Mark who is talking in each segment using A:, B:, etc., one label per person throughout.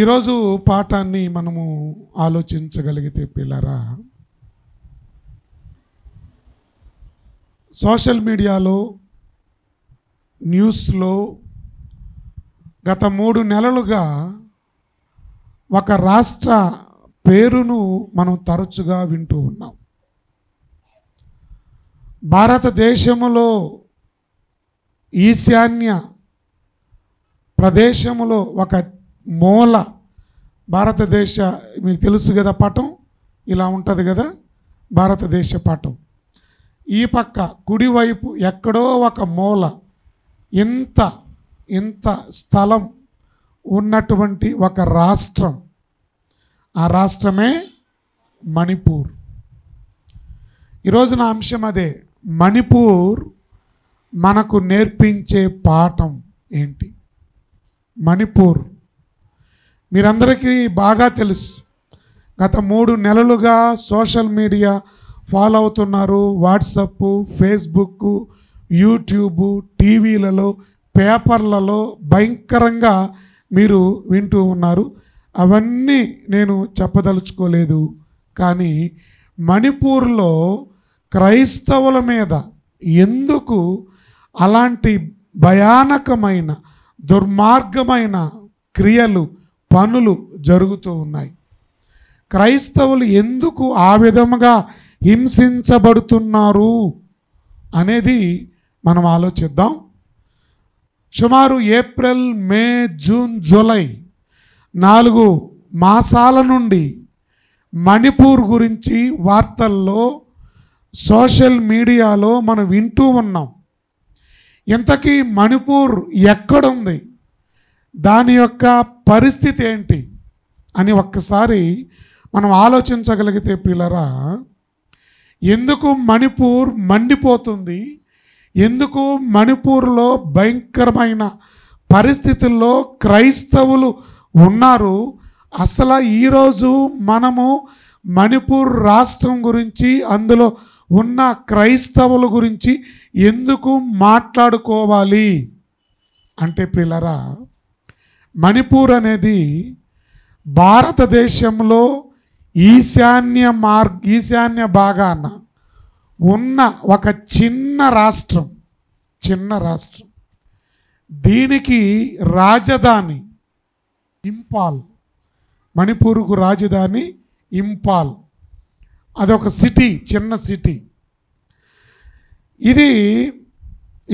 A: ఈరోజు పాఠాన్ని మనము ఆలోచించగలిగితే పిల్లరా సోషల్ మీడియాలో న్యూస్లో గత మూడు నెలలుగా ఒక రాష్ట్ర పేరును మనం తరచుగా వింటూ ఉన్నాం భారతదేశంలో ఈశాన్య ప్రదేశంలో ఒక మూల భారతదేశ మీకు తెలుసు కదా పటం ఇలా ఉంటుంది కదా భారతదేశ పటం ఈ పక్క కుడివైపు ఎక్కడో ఒక మూల ఇంత ఇంత స్థలం ఉన్నటువంటి ఒక రాష్ట్రం ఆ రాష్ట్రమే మణిపూర్ ఈరోజు నా అంశం అదే మణిపూర్ మనకు నేర్పించే పాఠం ఏంటి మణిపూర్ మీరందరికీ బాగా తెలుసు గత మూడు నెలలుగా సోషల్ మీడియా ఫాలో అవుతున్నారు వాట్సప్ ఫేస్బుక్ యూట్యూబ్ టీవీలలో పేపర్లలో భయంకరంగా మీరు వింటూ ఉన్నారు అవన్నీ నేను చెప్పదలుచుకోలేదు కానీ మణిపూర్లో క్రైస్తవుల మీద ఎందుకు అలాంటి భయానకమైన దుర్మార్గమైన క్రియలు పనులు జరుగుతూ ఉన్నాయి క్రైస్తవులు ఎందుకు ఆ విధముగా హింసించబడుతున్నారు అనేది మనం ఆలోచిద్దాం సుమారు ఏప్రిల్ మే జూన్ జూలై నాలుగు మాసాల నుండి మణిపూర్ గురించి వార్తల్లో సోషల్ మీడియాలో మనం వింటూ ఉన్నాం ఇంతకీ మణిపూర్ ఎక్కడుంది దాని యొక్క పరిస్థితి ఏంటి అని ఒక్కసారి మనం ఆలోచించగలిగితే పిల్లరా ఎందుకు మణిపూర్ మండిపోతుంది ఎందుకు మణిపూర్లో భయంకరమైన పరిస్థితుల్లో క్రైస్తవులు ఉన్నారు అసలు ఈరోజు మనము మణిపూర్ రాష్ట్రం గురించి అందులో ఉన్న క్రైస్తవుల గురించి ఎందుకు మాట్లాడుకోవాలి అంటే పిల్లరా మణిపూర్ అనేది భారతదేశంలో ఈశాన్య మార్గ్ ఈశాన్య భాగాన ఉన్న ఒక చిన్న రాష్ట్రం చిన్న రాష్ట్రం దీనికి రాజధాని ఇంపాల్ మణిపూర్కు రాజధాని ఇంపాల్ అదొక సిటీ చిన్న సిటీ ఇది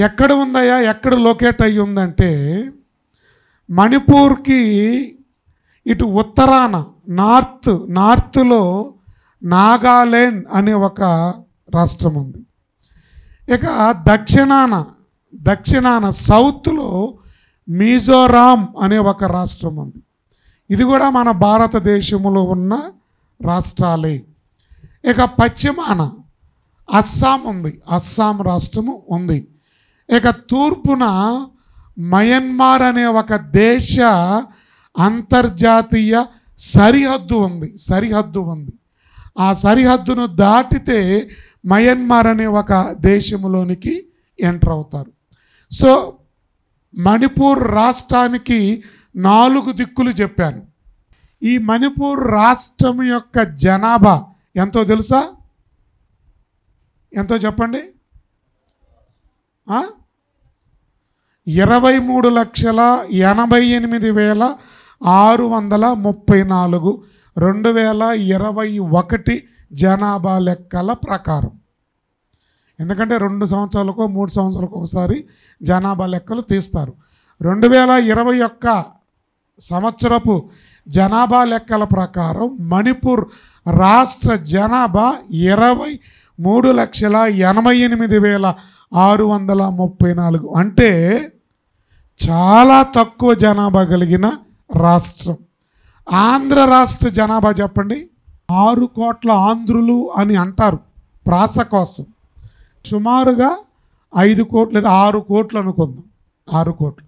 A: ఎక్కడ ఉందయ్యా ఎక్కడ లొకేట్ అయ్యి ఉందంటే మణిపూర్కి ఇటు ఉత్తరాన నార్త్ నార్త్లో నాగాలాండ్ అనే ఒక రాష్ట్రం ఉంది ఇక దక్షిణాన దక్షిణాన సౌత్లో మిజోరాం అనే ఒక రాష్ట్రం ఉంది ఇది కూడా మన భారతదేశంలో ఉన్న రాష్ట్రాలే ఇక పశ్చిమాన అస్సాం ఉంది అస్సాం రాష్ట్రము ఉంది ఇక తూర్పున మయన్మార్ అనే ఒక దేశ అంతర్జాతీయ సరిహద్దు ఉంది సరిహద్దు ఉంది ఆ సరిహద్దును దాటితే మయన్మార్ అనే ఒక దేశంలోనికి ఎంటర్ అవుతారు సో మణిపూర్ రాష్ట్రానికి నాలుగు దిక్కులు చెప్పాను ఈ మణిపూర్ రాష్ట్రం యొక్క జనాభా ఎంతో తెలుసా ఎంతో చెప్పండి ఇరవై మూడు లక్షల ఎనభై ఎనిమిది వేల ఆరు వందల ముప్పై నాలుగు రెండు వేల ఇరవై ఒకటి జనాభా లెక్కల ప్రకారం ఎందుకంటే రెండు సంవత్సరాలకో మూడు సంవత్సరాలకు ఒకసారి జనాభా లెక్కలు తీస్తారు రెండు వేల ఇరవై ఒక్క సంవత్సరపు జనాభా లెక్కల ప్రకారం మణిపూర్ రాష్ట్ర జనాభా ఇరవై మూడు లక్షల ఎనభై ఎనిమిది వేల ఆరు వందల ముప్పై నాలుగు అంటే చాలా తక్కువ జనాభా కలిగిన రాష్ట్రం ఆంధ్ర రాష్ట్ర జనాభా చెప్పండి ఆరు కోట్ల ఆంధ్రులు అని అంటారు ప్రాస కోసం సుమారుగా ఐదు కోట్లు లేదా ఆరు కోట్లు అనుకుందాం ఆరు కోట్లు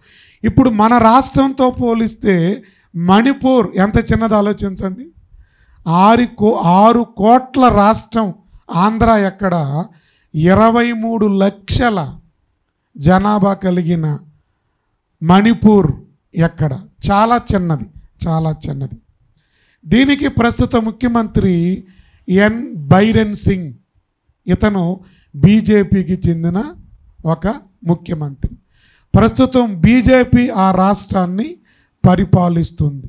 A: ఇప్పుడు మన రాష్ట్రంతో పోలిస్తే మణిపూర్ ఎంత చిన్నది ఆలోచించండి ఆరు కో ఆరు కోట్ల రాష్ట్రం ఆంధ్ర ఎక్కడ ఇరవై మూడు లక్షల జనాభా కలిగిన మణిపూర్ ఎక్కడ చాలా చిన్నది చాలా చిన్నది దీనికి ప్రస్తుత ముఖ్యమంత్రి ఎన్ బైరెన్ సింగ్ ఇతను బీజేపీకి చెందిన ఒక ముఖ్యమంత్రి ప్రస్తుతం బీజేపీ ఆ రాష్ట్రాన్ని పరిపాలిస్తుంది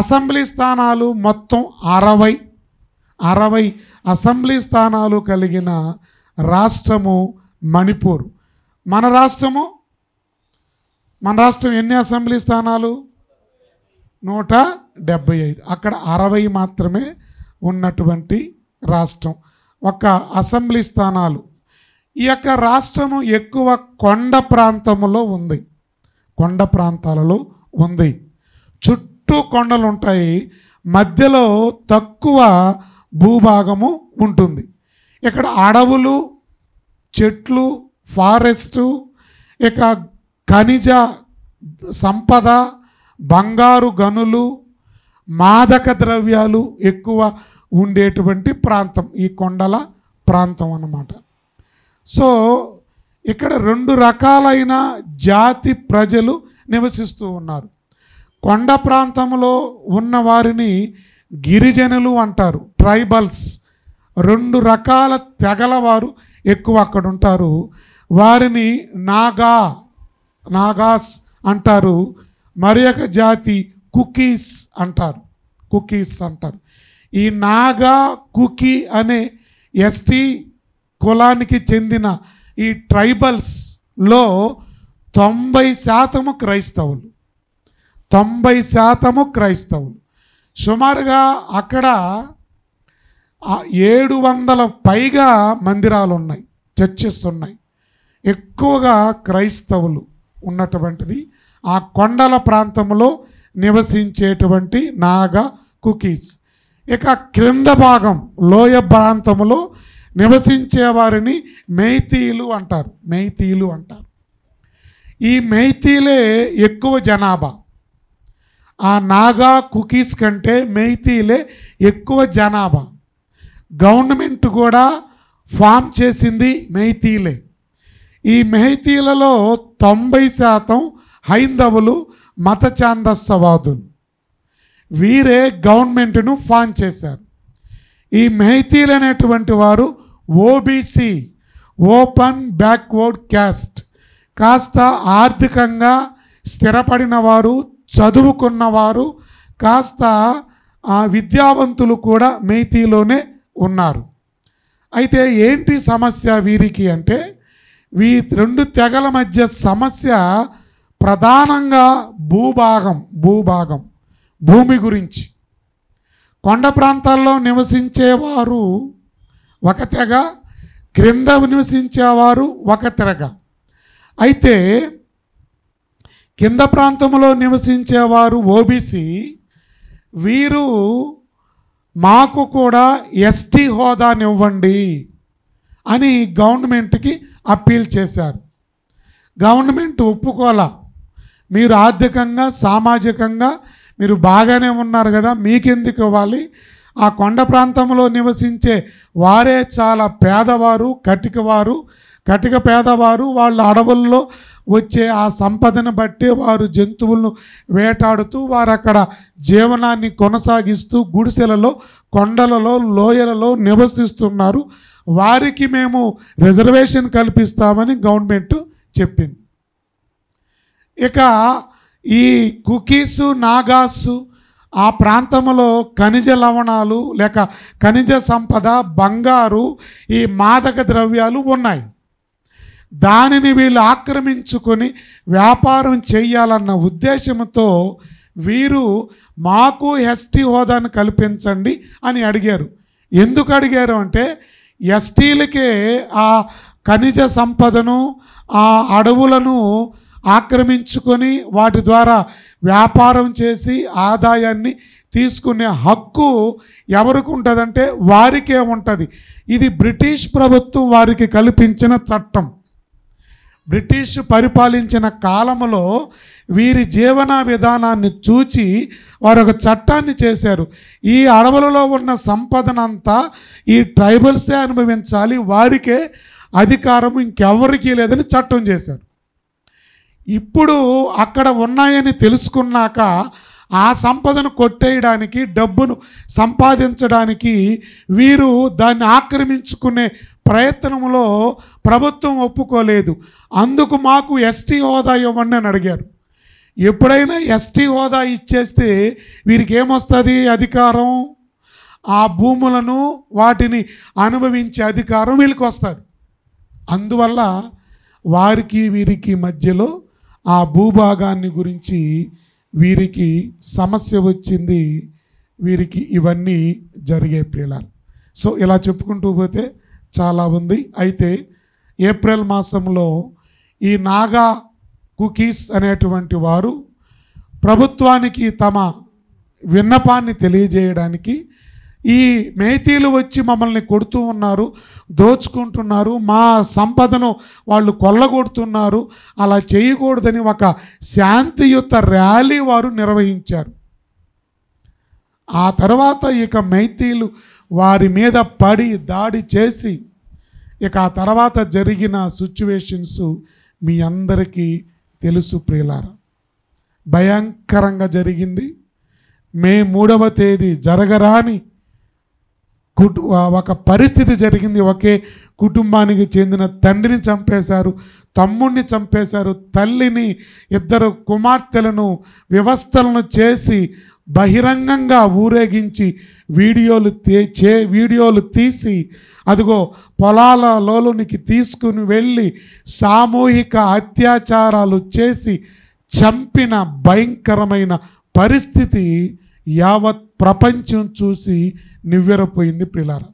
A: అసెంబ్లీ స్థానాలు మొత్తం అరవై అరవై అసెంబ్లీ స్థానాలు కలిగిన రాష్ట్రము మణిపూర్ మన రాష్ట్రము మన రాష్ట్రం ఎన్ని అసెంబ్లీ స్థానాలు నూట డెబ్బై ఐదు అక్కడ అరవై మాత్రమే ఉన్నటువంటి రాష్ట్రం ఒక అసెంబ్లీ స్థానాలు ఈ యొక్క రాష్ట్రము ఎక్కువ కొండ ప్రాంతములో ఉంది కొండ ప్రాంతాలలో ఉంది చుట్టూ కొండలు ఉంటాయి మధ్యలో తక్కువ భూభాగము ఉంటుంది ఇక్కడ అడవులు చెట్లు ఫారెస్టు ఇక ఖనిజ సంపద బంగారు గనులు మాదక ద్రవ్యాలు ఎక్కువ ఉండేటువంటి ప్రాంతం ఈ కొండల ప్రాంతం అన్నమాట సో ఇక్కడ రెండు రకాలైన జాతి ప్రజలు నివసిస్తూ ఉన్నారు కొండ ప్రాంతంలో ఉన్న వారిని గిరిజనులు అంటారు ట్రైబల్స్ రెండు రకాల తెగల వారు ఎక్కువ అక్కడ ఉంటారు వారిని నాగా నాగాస్ అంటారు మరి ఒక జాతి కుకీస్ అంటారు కుకీస్ అంటారు ఈ నాగా కుకీ అనే ఎస్టీ కులానికి చెందిన ఈ ట్రైబల్స్లో తొంభై శాతము క్రైస్తవులు తొంభై శాతము క్రైస్తవులు సుమారుగా అక్కడ ఏడు వందల పైగా మందిరాలు ఉన్నాయి చర్చెస్ ఉన్నాయి ఎక్కువగా క్రైస్తవులు ఉన్నటువంటిది ఆ కొండల ప్రాంతంలో నివసించేటువంటి నాగా కుకీస్ ఇక క్రింద భాగం లోయ ప్రాంతంలో నివసించే వారిని మెయితీలు అంటారు మెయితీలు అంటారు ఈ మెయితీలే ఎక్కువ జనాభా ఆ నాగా కుకీస్ కంటే మైతీలే ఎక్కువ జనాభా గవర్నమెంట్ కూడా ఫామ్ చేసింది మెహతీలే ఈ మెహతీలలో తొంభై శాతం హైందవులు మత ఛాందస్సవాదులు వీరే గవర్నమెంట్ను ఫామ్ చేశారు ఈ మెహతీలు అనేటువంటి వారు ఓబీసీ ఓపెన్ బ్యాక్వర్డ్ క్యాస్ట్ కాస్త ఆర్థికంగా స్థిరపడిన వారు చదువుకున్నవారు కాస్త విద్యావంతులు కూడా మేతీలోనే ఉన్నారు అయితే ఏంటి సమస్య వీరికి అంటే వీ రెండు తెగల మధ్య సమస్య ప్రధానంగా భూభాగం భూభాగం భూమి గురించి కొండ ప్రాంతాల్లో నివసించేవారు ఒక తెగ క్రింద నివసించేవారు ఒక తెగ అయితే కింద ప్రాంతంలో నివసించేవారు ఓబీసీ వీరు మాకు కూడా ఎస్టీ హోదానివ్వండి అని గవర్నమెంట్కి అప్పీల్ చేశారు గవర్నమెంట్ ఒప్పుకోలా మీరు ఆర్థికంగా సామాజికంగా మీరు బాగానే ఉన్నారు కదా మీకెందుకు ఇవ్వాలి ఆ కొండ ప్రాంతంలో నివసించే వారే చాలా పేదవారు కటికవారు కటిక పేదవారు వాళ్ళ అడవుల్లో వచ్చే ఆ సంపదను బట్టి వారు జంతువులను వేటాడుతూ వారు అక్కడ జీవనాన్ని కొనసాగిస్తూ గుడిసెలలో కొండలలో లోయలలో నివసిస్తున్నారు వారికి మేము రిజర్వేషన్ కల్పిస్తామని గవర్నమెంట్ చెప్పింది ఇక ఈ కుకీసు నాగాసు ఆ ప్రాంతంలో ఖనిజ లవణాలు లేక ఖనిజ సంపద బంగారు ఈ మాదక ద్రవ్యాలు ఉన్నాయి దానిని వీళ్ళు ఆక్రమించుకొని వ్యాపారం చేయాలన్న ఉద్దేశంతో వీరు మాకు ఎస్టీ హోదాను కల్పించండి అని అడిగారు ఎందుకు అడిగారు అంటే ఎస్టీలకే ఆ ఖనిజ సంపదను ఆ అడవులను ఆక్రమించుకొని వాటి ద్వారా వ్యాపారం చేసి ఆదాయాన్ని తీసుకునే హక్కు ఎవరికి ఉంటుందంటే వారికే ఉంటుంది ఇది బ్రిటిష్ ప్రభుత్వం వారికి కల్పించిన చట్టం బ్రిటిష్ పరిపాలించిన కాలంలో వీరి జీవన విధానాన్ని చూచి వారు ఒక చట్టాన్ని చేశారు ఈ అడవులలో ఉన్న సంపదనంతా ఈ ట్రైబల్సే అనుభవించాలి వారికే అధికారం ఇంకెవరికీ లేదని చట్టం చేశారు ఇప్పుడు అక్కడ ఉన్నాయని తెలుసుకున్నాక ఆ సంపదను కొట్టేయడానికి డబ్బును సంపాదించడానికి వీరు దాన్ని ఆక్రమించుకునే ప్రయత్నంలో ప్రభుత్వం ఒప్పుకోలేదు అందుకు మాకు ఎస్టీ హోదా ఇవ్వండి అని అడిగారు ఎప్పుడైనా ఎస్టీ హోదా ఇచ్చేస్తే వీరికి ఏమొస్తుంది అధికారం ఆ భూములను వాటిని అనుభవించే అధికారం వీళ్ళకి వస్తుంది అందువల్ల వారికి వీరికి మధ్యలో ఆ భూభాగాన్ని గురించి వీరికి సమస్య వచ్చింది వీరికి ఇవన్నీ జరిగే పిల్లలు సో ఇలా చెప్పుకుంటూ పోతే చాలా ఉంది అయితే ఏప్రిల్ మాసంలో ఈ నాగా కుకీస్ అనేటువంటి వారు ప్రభుత్వానికి తమ విన్నపాన్ని తెలియజేయడానికి ఈ మేతీలు వచ్చి మమ్మల్ని కొడుతూ ఉన్నారు దోచుకుంటున్నారు మా సంపదను వాళ్ళు కొల్లగొడుతున్నారు అలా చేయకూడదని ఒక శాంతియుత ర్యాలీ వారు నిర్వహించారు ఆ తర్వాత ఇక మైతీలు వారి మీద పడి దాడి చేసి ఇక ఆ తర్వాత జరిగిన సిచ్యువేషన్స్ మీ అందరికీ తెలుసు ప్రియులార భయంకరంగా జరిగింది మే మూడవ తేదీ జరగరాని కుటు ఒక పరిస్థితి జరిగింది ఒకే కుటుంబానికి చెందిన తండ్రిని చంపేశారు తమ్ముడిని చంపేశారు తల్లిని ఇద్దరు కుమార్తెలను వ్యవస్థలను చేసి బహిరంగంగా ఊరేగించి వీడియోలు చే వీడియోలు తీసి అదిగో పొలాలలోనికి తీసుకుని వెళ్ళి సామూహిక అత్యాచారాలు చేసి చంపిన భయంకరమైన పరిస్థితి యావత్ ప్రపంచం చూసి నివ్వెరపోయింది పిల్లరా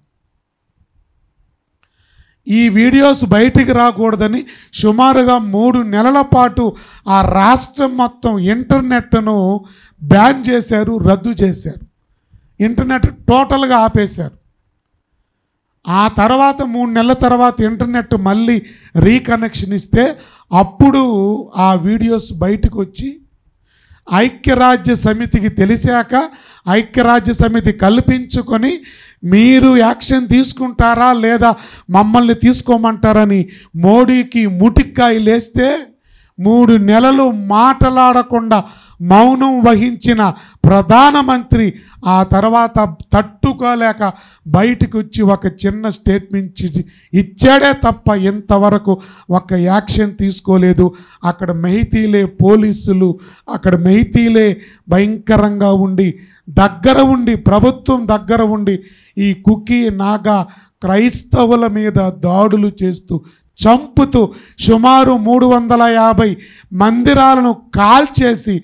A: ఈ వీడియోస్ బయటికి రాకూడదని సుమారుగా మూడు నెలల పాటు ఆ రాష్ట్రం మొత్తం ఇంటర్నెట్ను బ్యాన్ చేశారు రద్దు చేశారు ఇంటర్నెట్ టోటల్గా ఆపేశారు ఆ తర్వాత మూడు నెలల తర్వాత ఇంటర్నెట్ మళ్ళీ రీకనెక్షన్ ఇస్తే అప్పుడు ఆ వీడియోస్ బయటకు వచ్చి ఐక్యరాజ్య సమితికి తెలిసాక ఐక్యరాజ్య సమితి కల్పించుకొని మీరు యాక్షన్ తీసుకుంటారా లేదా మమ్మల్ని తీసుకోమంటారని మోడీకి ముటిక్కాయి లేస్తే మూడు నెలలు మాటలాడకుండా మౌనం వహించిన ప్రధానమంత్రి ఆ తర్వాత తట్టుకోలేక బయటకు వచ్చి ఒక చిన్న స్టేట్మెంట్ ఇచ్చాడే తప్ప ఇంతవరకు ఒక యాక్షన్ తీసుకోలేదు అక్కడ మెహితీలే పోలీసులు అక్కడ మెహితీలే భయంకరంగా ఉండి దగ్గర ఉండి ప్రభుత్వం దగ్గర ఉండి ఈ కుకీ నాగా క్రైస్తవుల మీద దాడులు చేస్తూ చంపుతూ సుమారు మూడు వందల యాభై మందిరాలను కాల్చేసి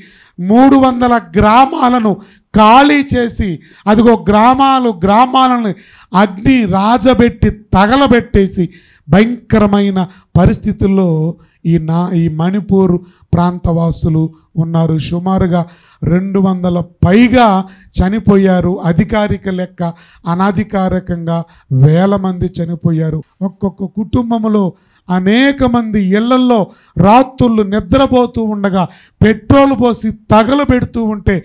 A: మూడు వందల గ్రామాలను ఖాళీ చేసి అదిగో గ్రామాలు గ్రామాలను అగ్ని రాజబెట్టి తగలబెట్టేసి భయంకరమైన పరిస్థితుల్లో ఈ నా ఈ మణిపూర్ ప్రాంతవాసులు ఉన్నారు సుమారుగా రెండు వందల పైగా చనిపోయారు అధికారిక లెక్క అనాధికారికంగా వేల మంది చనిపోయారు ఒక్కొక్క కుటుంబంలో అనేక మంది ఇళ్లల్లో రాత్రుళ్ళు నిద్రపోతూ ఉండగా పెట్రోల్ పోసి తగలు పెడుతూ ఉంటే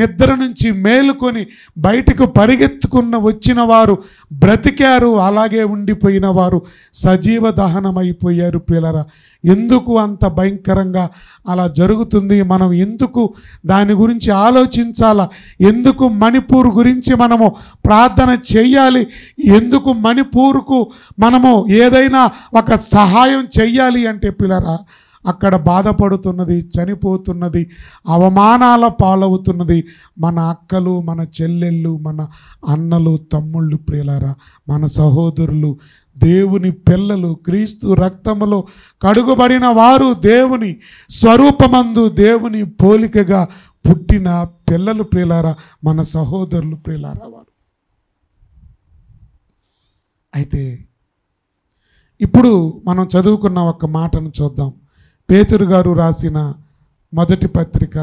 A: నిద్ర నుంచి మేలుకొని బయటకు పరిగెత్తుకున్న వచ్చిన వారు బ్రతికారు అలాగే ఉండిపోయిన వారు సజీవ దహనమైపోయారు పిల్లర ఎందుకు అంత భయంకరంగా అలా జరుగుతుంది మనం ఎందుకు దాని గురించి ఆలోచించాలా ఎందుకు మణిపూర్ గురించి మనము ప్రార్థన చెయ్యాలి ఎందుకు మణిపూర్కు మనము ఏదైనా ఒక సహాయం చెయ్యాలి అంటే పిల్లరా అక్కడ బాధపడుతున్నది చనిపోతున్నది అవమానాల పాలవుతున్నది మన అక్కలు మన చెల్లెళ్ళు మన అన్నలు తమ్ముళ్ళు ప్రియులారా మన సహోదరులు దేవుని పిల్లలు క్రీస్తు రక్తములో కడుగుబడిన వారు దేవుని స్వరూపమందు దేవుని పోలికగా పుట్టిన పిల్లలు ప్రియులారా మన సహోదరులు ప్రియులారా వారు అయితే ఇప్పుడు మనం చదువుకున్న ఒక మాటను చూద్దాం పేతురు గారు రాసిన మొదటి పత్రిక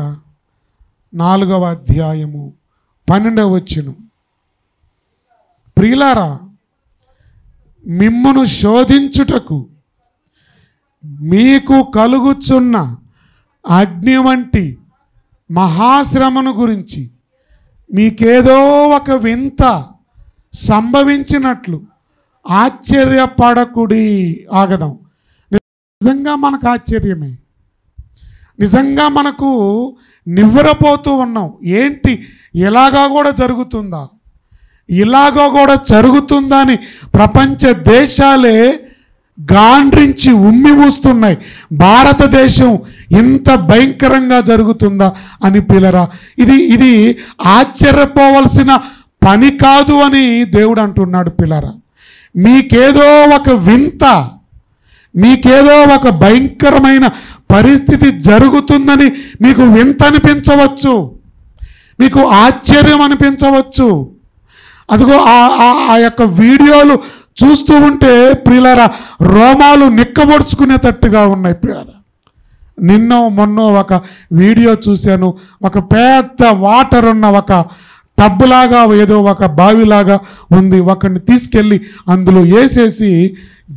A: నాలుగవ అధ్యాయము పన్నెండవ వచ్చును ప్రియులారా మిమ్మును శోధించుటకు మీకు కలుగుచున్న అగ్ని వంటి మహాశ్రమను గురించి మీకేదో ఒక వింత సంభవించినట్లు ఆశ్చర్యపడకుడి ఆగదాం నిజంగా మనకు ఆశ్చర్యమే నిజంగా మనకు నివ్వరపోతూ ఉన్నాం ఏంటి ఎలాగా కూడా జరుగుతుందా ఇలాగో కూడా జరుగుతుందని ప్రపంచ దేశాలే గాండ్రించి ఉమ్మి మూస్తున్నాయి భారతదేశం ఇంత భయంకరంగా జరుగుతుందా అని పిల్లరా ఇది ఇది ఆశ్చర్యపోవలసిన పని కాదు అని దేవుడు అంటున్నాడు పిల్లరా మీకేదో ఒక వింత మీకేదో ఒక భయంకరమైన పరిస్థితి జరుగుతుందని మీకు వింత అనిపించవచ్చు మీకు ఆశ్చర్యం అనిపించవచ్చు అదిగో ఆ యొక్క వీడియోలు చూస్తూ ఉంటే ప్రియులారా రోమాలు నిక్కబొడుచుకునేటట్టుగా ఉన్నాయి ప్రియులారా నిన్నో మొన్నో ఒక వీడియో చూశాను ఒక పెద్ద వాటర్ ఉన్న ఒక టబ్బులాగా ఏదో ఒక బావిలాగా ఉంది ఒకరిని తీసుకెళ్ళి అందులో వేసేసి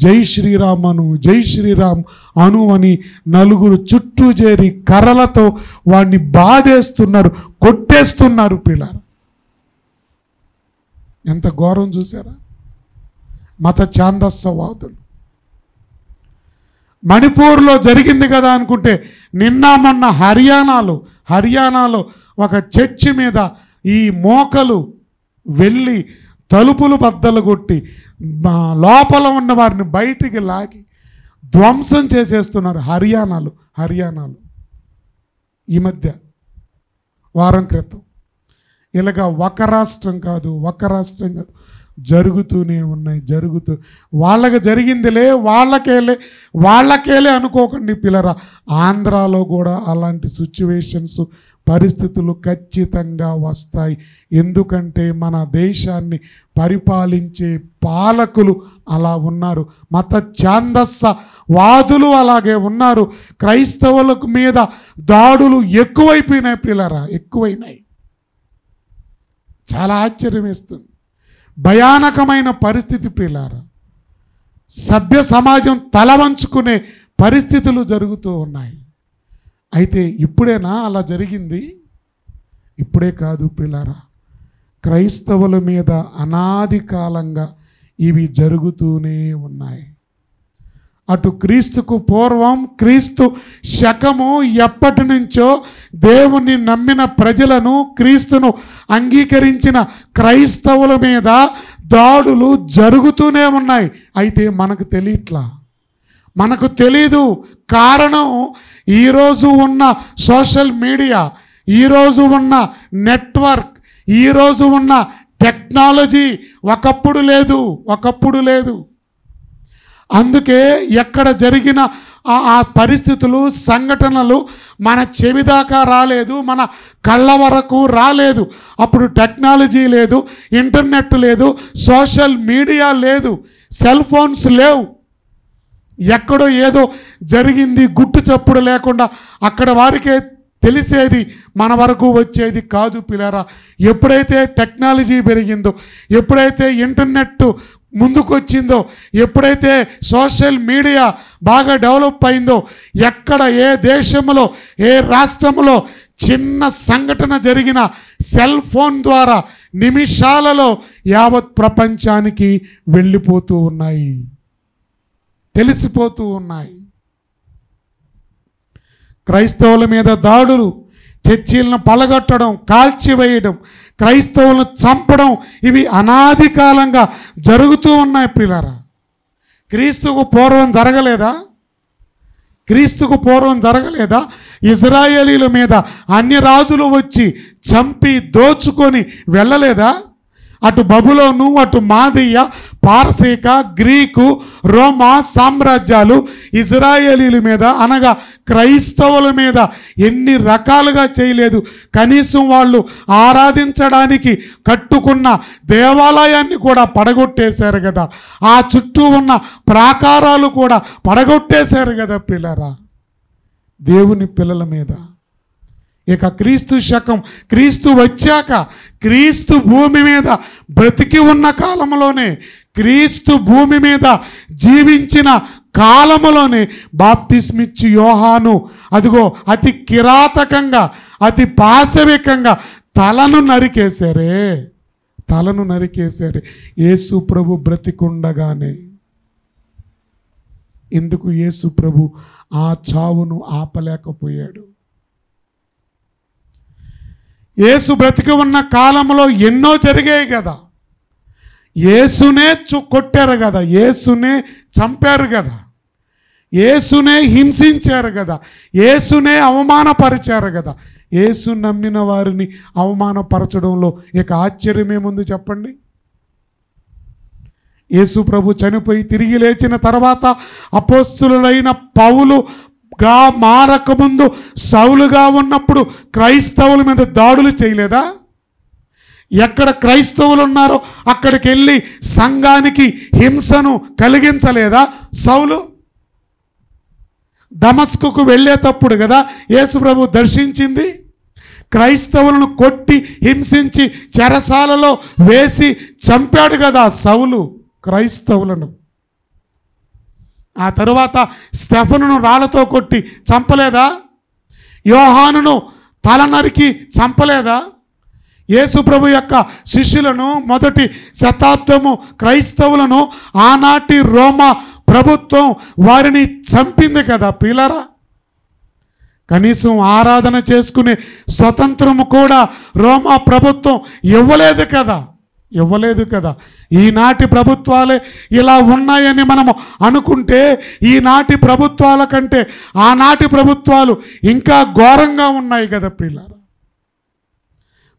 A: జై శ్రీరామ్ అను జై శ్రీరామ్ అను అని నలుగురు చుట్టూ చేరి కర్రలతో వాడిని బాధేస్తున్నారు కొట్టేస్తున్నారు పిల్లలు ఎంత ఘోరం చూసారా మత ఛాందస్సవాదులు మణిపూర్లో జరిగింది కదా అనుకుంటే నిన్న మొన్న హర్యానాలో హర్యానాలో ఒక చర్చి మీద ఈ మోకలు వెళ్ళి తలుపులు బద్దలు కొట్టి లోపల ఉన్న వారిని బయటికి లాగి ధ్వంసం చేసేస్తున్నారు హర్యానాలు హర్యానాలు ఈ మధ్య వారం క్రితం ఇలాగ ఒక రాష్ట్రం కాదు ఒక రాష్ట్రం కాదు జరుగుతూనే ఉన్నాయి జరుగుతూ వాళ్ళకి జరిగిందిలే వాళ్ళకేలే వాళ్ళకేలే అనుకోకండి పిల్లరా ఆంధ్రాలో కూడా అలాంటి సిచ్యువేషన్స్ పరిస్థితులు ఖచ్చితంగా వస్తాయి ఎందుకంటే మన దేశాన్ని పరిపాలించే పాలకులు అలా ఉన్నారు మత ఛాందస్స వాదులు అలాగే ఉన్నారు క్రైస్తవులకు మీద దాడులు ఎక్కువైపోయినాయి పిల్లరా ఎక్కువైనాయి చాలా ఆశ్చర్యం ఇస్తుంది భయానకమైన పరిస్థితి పిల్లార సభ్య సమాజం తలవంచుకునే పరిస్థితులు జరుగుతూ ఉన్నాయి అయితే ఇప్పుడేనా అలా జరిగింది ఇప్పుడే కాదు పిల్లారా క్రైస్తవుల మీద అనాది కాలంగా ఇవి జరుగుతూనే ఉన్నాయి అటు క్రీస్తుకు పూర్వం క్రీస్తు శకము ఎప్పటి నుంచో దేవుణ్ణి నమ్మిన ప్రజలను క్రీస్తును అంగీకరించిన క్రైస్తవుల మీద దాడులు జరుగుతూనే ఉన్నాయి అయితే మనకు తెలియట్లా మనకు తెలీదు కారణం ఈరోజు ఉన్న సోషల్ మీడియా ఈరోజు ఉన్న నెట్వర్క్ ఈరోజు ఉన్న టెక్నాలజీ ఒకప్పుడు లేదు ఒకప్పుడు లేదు అందుకే ఎక్కడ జరిగిన ఆ పరిస్థితులు సంఘటనలు మన చెవి దాకా రాలేదు మన కళ్ళ వరకు రాలేదు అప్పుడు టెక్నాలజీ లేదు ఇంటర్నెట్ లేదు సోషల్ మీడియా లేదు సెల్ ఫోన్స్ లేవు ఎక్కడో ఏదో జరిగింది గుట్టు చప్పుడు లేకుండా అక్కడ వారికే తెలిసేది మన వరకు వచ్చేది కాదు పిల్లరా ఎప్పుడైతే టెక్నాలజీ పెరిగిందో ఎప్పుడైతే ఇంటర్నెట్ ముందుకొచ్చిందో ఎప్పుడైతే సోషల్ మీడియా బాగా డెవలప్ అయిందో ఎక్కడ ఏ దేశంలో ఏ రాష్ట్రంలో చిన్న సంఘటన జరిగిన సెల్ ఫోన్ ద్వారా నిమిషాలలో యావత్ ప్రపంచానికి వెళ్ళిపోతూ ఉన్నాయి తెలిసిపోతూ ఉన్నాయి క్రైస్తవుల మీద దాడులు చర్చీలను పలగొట్టడం కాల్చివేయడం క్రైస్తవులను చంపడం ఇవి అనాది కాలంగా జరుగుతూ ఉన్నాయి పిల్లరా క్రీస్తుకు పూర్వం జరగలేదా క్రీస్తుకు పూర్వం జరగలేదా ఇజ్రాయేలీల మీద అన్ని రాజులు వచ్చి చంపి దోచుకొని వెళ్ళలేదా అటు బబులోను అటు మాదియ పారసీక గ్రీకు రోమా సామ్రాజ్యాలు ఇజ్రాయేలీల మీద అనగా క్రైస్తవుల మీద ఎన్ని రకాలుగా చేయలేదు కనీసం వాళ్ళు ఆరాధించడానికి కట్టుకున్న దేవాలయాన్ని కూడా పడగొట్టేశారు కదా ఆ చుట్టూ ఉన్న ప్రాకారాలు కూడా పడగొట్టేశారు కదా పిల్లరా దేవుని పిల్లల మీద ఇక క్రీస్తు శకం క్రీస్తు వచ్చాక క్రీస్తు భూమి మీద బ్రతికి ఉన్న కాలంలోనే క్రీస్తు భూమి మీద జీవించిన కాలములోనే బాప్తిస్మిచ్చు యోహాను అదిగో అతి కిరాతకంగా అతి పాశవికంగా తలను నరికేశారే తలను నరికేశారే యేసు ప్రభు బ్రతికుండగానే ఎందుకు యేసు ప్రభు ఆ చావును ఆపలేకపోయాడు ఏసు బ్రతికి ఉన్న కాలంలో ఎన్నో జరిగాయి కదా ఏసునే చు కొట్టారు కదా ఏసునే చంపారు కదా ఏసునే హింసించారు కదా ఏసునే అవమానపరిచారు కదా ఏసు నమ్మిన వారిని అవమానపరచడంలో ఇక ఆశ్చర్యమేముంది చెప్పండి యేసు ప్రభు చనిపోయి తిరిగి లేచిన తర్వాత అపోస్తులైన పౌలు గా మారకముందు సౌలుగా ఉన్నప్పుడు క్రైస్తవుల మీద దాడులు చేయలేదా ఎక్కడ క్రైస్తవులు ఉన్నారో అక్కడికి వెళ్ళి సంఘానికి హింసను కలిగించలేదా సౌలు దమస్కుకు వెళ్ళేటప్పుడు కదా యేసుప్రభు దర్శించింది క్రైస్తవులను కొట్టి హింసించి చెరసాలలో వేసి చంపాడు కదా సౌలు క్రైస్తవులను ఆ తరువాత స్టెఫనును రాళ్లతో కొట్టి చంపలేదా యోహానును తల నరికి చంపలేదా యేసుప్రభు యొక్క శిష్యులను మొదటి శతాబ్దము క్రైస్తవులను ఆనాటి రోమా ప్రభుత్వం వారిని చంపింది కదా పిల్లరా కనీసం ఆరాధన చేసుకునే స్వతంత్రము కూడా రోమా ప్రభుత్వం ఇవ్వలేదు కదా ఇవ్వలేదు కదా ఈనాటి ప్రభుత్వాలే ఇలా ఉన్నాయని మనము అనుకుంటే ఈనాటి ప్రభుత్వాల కంటే ఆనాటి ప్రభుత్వాలు ఇంకా ఘోరంగా ఉన్నాయి కదా పిల్లలు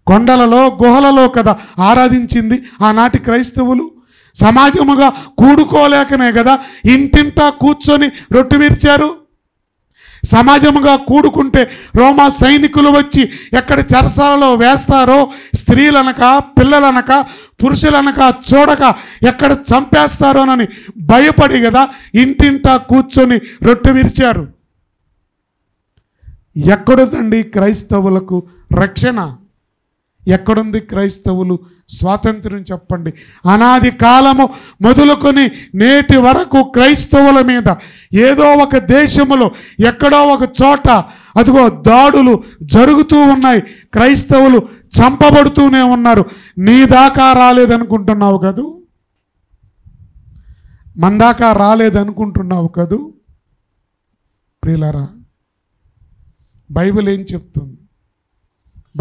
A: కొండలలో గుహలలో కదా ఆరాధించింది ఆనాటి క్రైస్తవులు సమాజముగా కూడుకోలేకనే కదా ఇంటింటా కూర్చొని రొట్టు విరిచారు సమాజముగా కూడుకుంటే రోమా సైనికులు వచ్చి ఎక్కడ చెరసాలలో వేస్తారో స్త్రీలనక పిల్లలనక పురుషులనక చూడక ఎక్కడ చంపేస్తారోనని భయపడి కదా ఇంటింటా కూర్చొని రొట్టె విరిచారు ఎక్కడుదండి క్రైస్తవులకు రక్షణ ఎక్కడుంది క్రైస్తవులు స్వాతంత్రం చెప్పండి అనాది కాలము మొదలుకొని నేటి వరకు క్రైస్తవుల మీద ఏదో ఒక దేశములో ఎక్కడో ఒక చోట అదిగో దాడులు జరుగుతూ ఉన్నాయి క్రైస్తవులు చంపబడుతూనే ఉన్నారు నీ దాకా రాలేదనుకుంటున్నావు కదూ మన దాకా రాలేదనుకుంటున్నావు కదూ ప్రియులరా బైబిల్ ఏం చెప్తుంది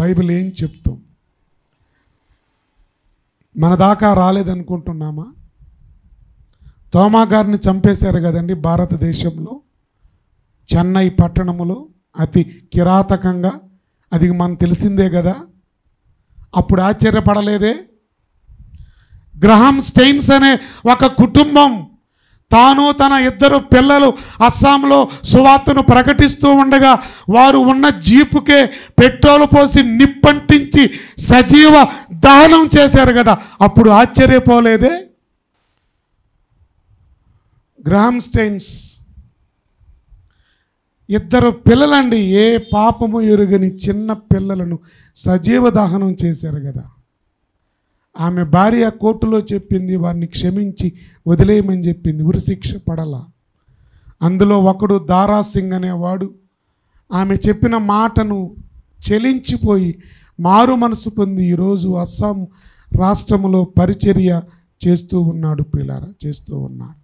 A: బైబిల్ ఏం చెప్తుంది మన దాకా రాలేదనుకుంటున్నామా తోమాగారిని గారిని చంపేశారు కదండి భారతదేశంలో చెన్నై పట్టణములో అతి కిరాతకంగా అది మనం తెలిసిందే కదా అప్పుడు ఆశ్చర్యపడలేదే గ్రహం స్టెయిన్స్ అనే ఒక కుటుంబం తాను తన ఇద్దరు పిల్లలు అస్సాంలో సువార్తను ప్రకటిస్తూ ఉండగా వారు ఉన్న జీపుకే పెట్రోల్ పోసి నిప్పంటించి సజీవ దహనం చేశారు కదా అప్పుడు ఆశ్చర్యపోలేదే గ్రామ్ స్టైన్స్ ఇద్దరు పిల్లలండి ఏ పాపము ఎరుగని చిన్న పిల్లలను సజీవ దహనం చేశారు కదా ఆమె భార్య కోర్టులో చెప్పింది వారిని క్షమించి వదిలేయమని చెప్పింది ఉరిశిక్ష పడల అందులో ఒకడు దారాసింగ్ అనేవాడు ఆమె చెప్పిన మాటను చెలించిపోయి మారు మనసు పొంది ఈరోజు అస్సాం రాష్ట్రంలో పరిచర్య చేస్తూ ఉన్నాడు పిల్లారా చేస్తూ ఉన్నాడు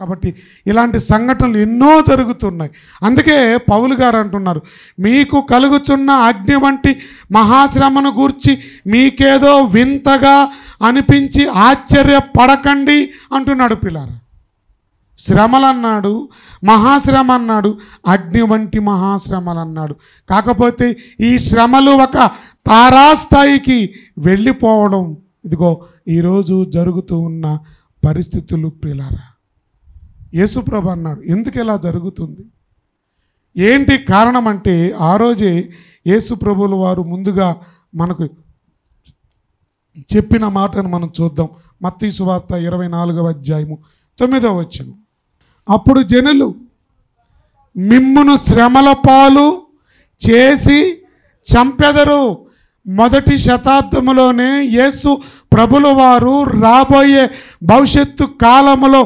A: కాబట్టి ఇలాంటి సంఘటనలు ఎన్నో జరుగుతున్నాయి అందుకే పౌలు గారు అంటున్నారు మీకు కలుగుచున్న అగ్ని వంటి మహాశ్రమను గూర్చి మీకేదో వింతగా అనిపించి ఆశ్చర్యపడకండి అంటున్నాడు శ్రమలు శ్రమలన్నాడు మహాశ్రమ అన్నాడు అగ్ని వంటి మహాశ్రమలు అన్నాడు కాకపోతే ఈ శ్రమలు ఒక తారాస్థాయికి వెళ్ళిపోవడం ఇదిగో ఈరోజు జరుగుతూ ఉన్న పరిస్థితులు పిలారా యేసుప్రభ అన్నాడు ఎందుకు ఇలా జరుగుతుంది ఏంటి కారణం అంటే ఆ రోజే యేసుప్రభులు వారు ముందుగా మనకు చెప్పిన మాటను మనం చూద్దాం మత్తీసు సువార్త ఇరవై నాలుగవ అధ్యాయము తొమ్మిదవ వచ్చిన అప్పుడు జనులు మిమ్మును శ్రమల పాలు చేసి చంపెదరు మొదటి శతాబ్దంలోనే యేసు ప్రభుల వారు రాబోయే భవిష్యత్తు కాలంలో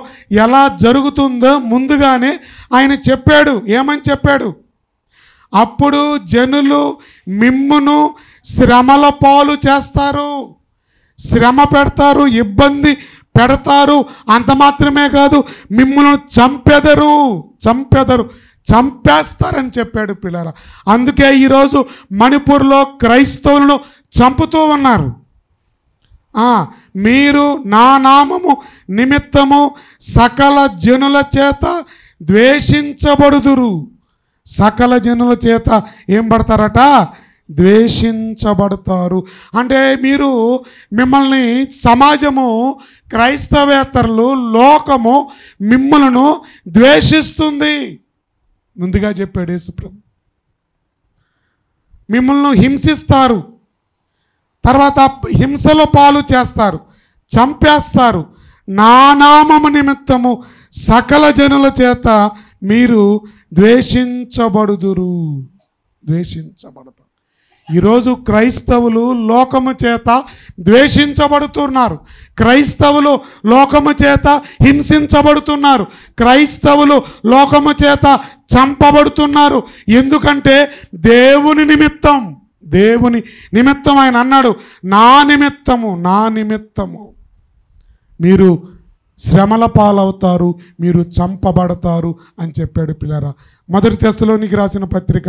A: ఎలా జరుగుతుందో ముందుగానే ఆయన చెప్పాడు ఏమని చెప్పాడు అప్పుడు జనులు మిమ్మును శ్రమల పాలు చేస్తారు శ్రమ పెడతారు ఇబ్బంది పెడతారు అంత మాత్రమే కాదు మిమ్మల్ని చంపెదరు చంపెదరు చంపేస్తారని చెప్పాడు పిల్లల అందుకే ఈరోజు మణిపూర్లో క్రైస్తవులను చంపుతూ ఉన్నారు మీరు నా నామము నిమిత్తము సకల జనుల చేత ద్వేషించబడుదురు సకల జనుల చేత ఏం పడతారట ద్వేషించబడతారు అంటే మీరు మిమ్మల్ని సమాజము క్రైస్తవేతరులు లోకము మిమ్మలను ద్వేషిస్తుంది ముందుగా చెప్పాడు యేసుప్రభు మిమ్మల్ని హింసిస్తారు తర్వాత హింసలో పాలు చేస్తారు చంపేస్తారు నానామము నిమిత్తము సకల జనుల చేత మీరు ద్వేషించబడుదురు ద్వేషించబడతారు ఈరోజు క్రైస్తవులు లోకము చేత ద్వేషించబడుతున్నారు క్రైస్తవులు లోకము చేత హింసించబడుతున్నారు క్రైస్తవులు లోకము చేత చంపబడుతున్నారు ఎందుకంటే దేవుని నిమిత్తం దేవుని నిమిత్తం ఆయన అన్నాడు నా నిమిత్తము నా నిమిత్తము మీరు శ్రమల పాలవుతారు మీరు చంపబడతారు అని చెప్పాడు పిల్లరా మొదటి తెస్తలోనికి రాసిన పత్రిక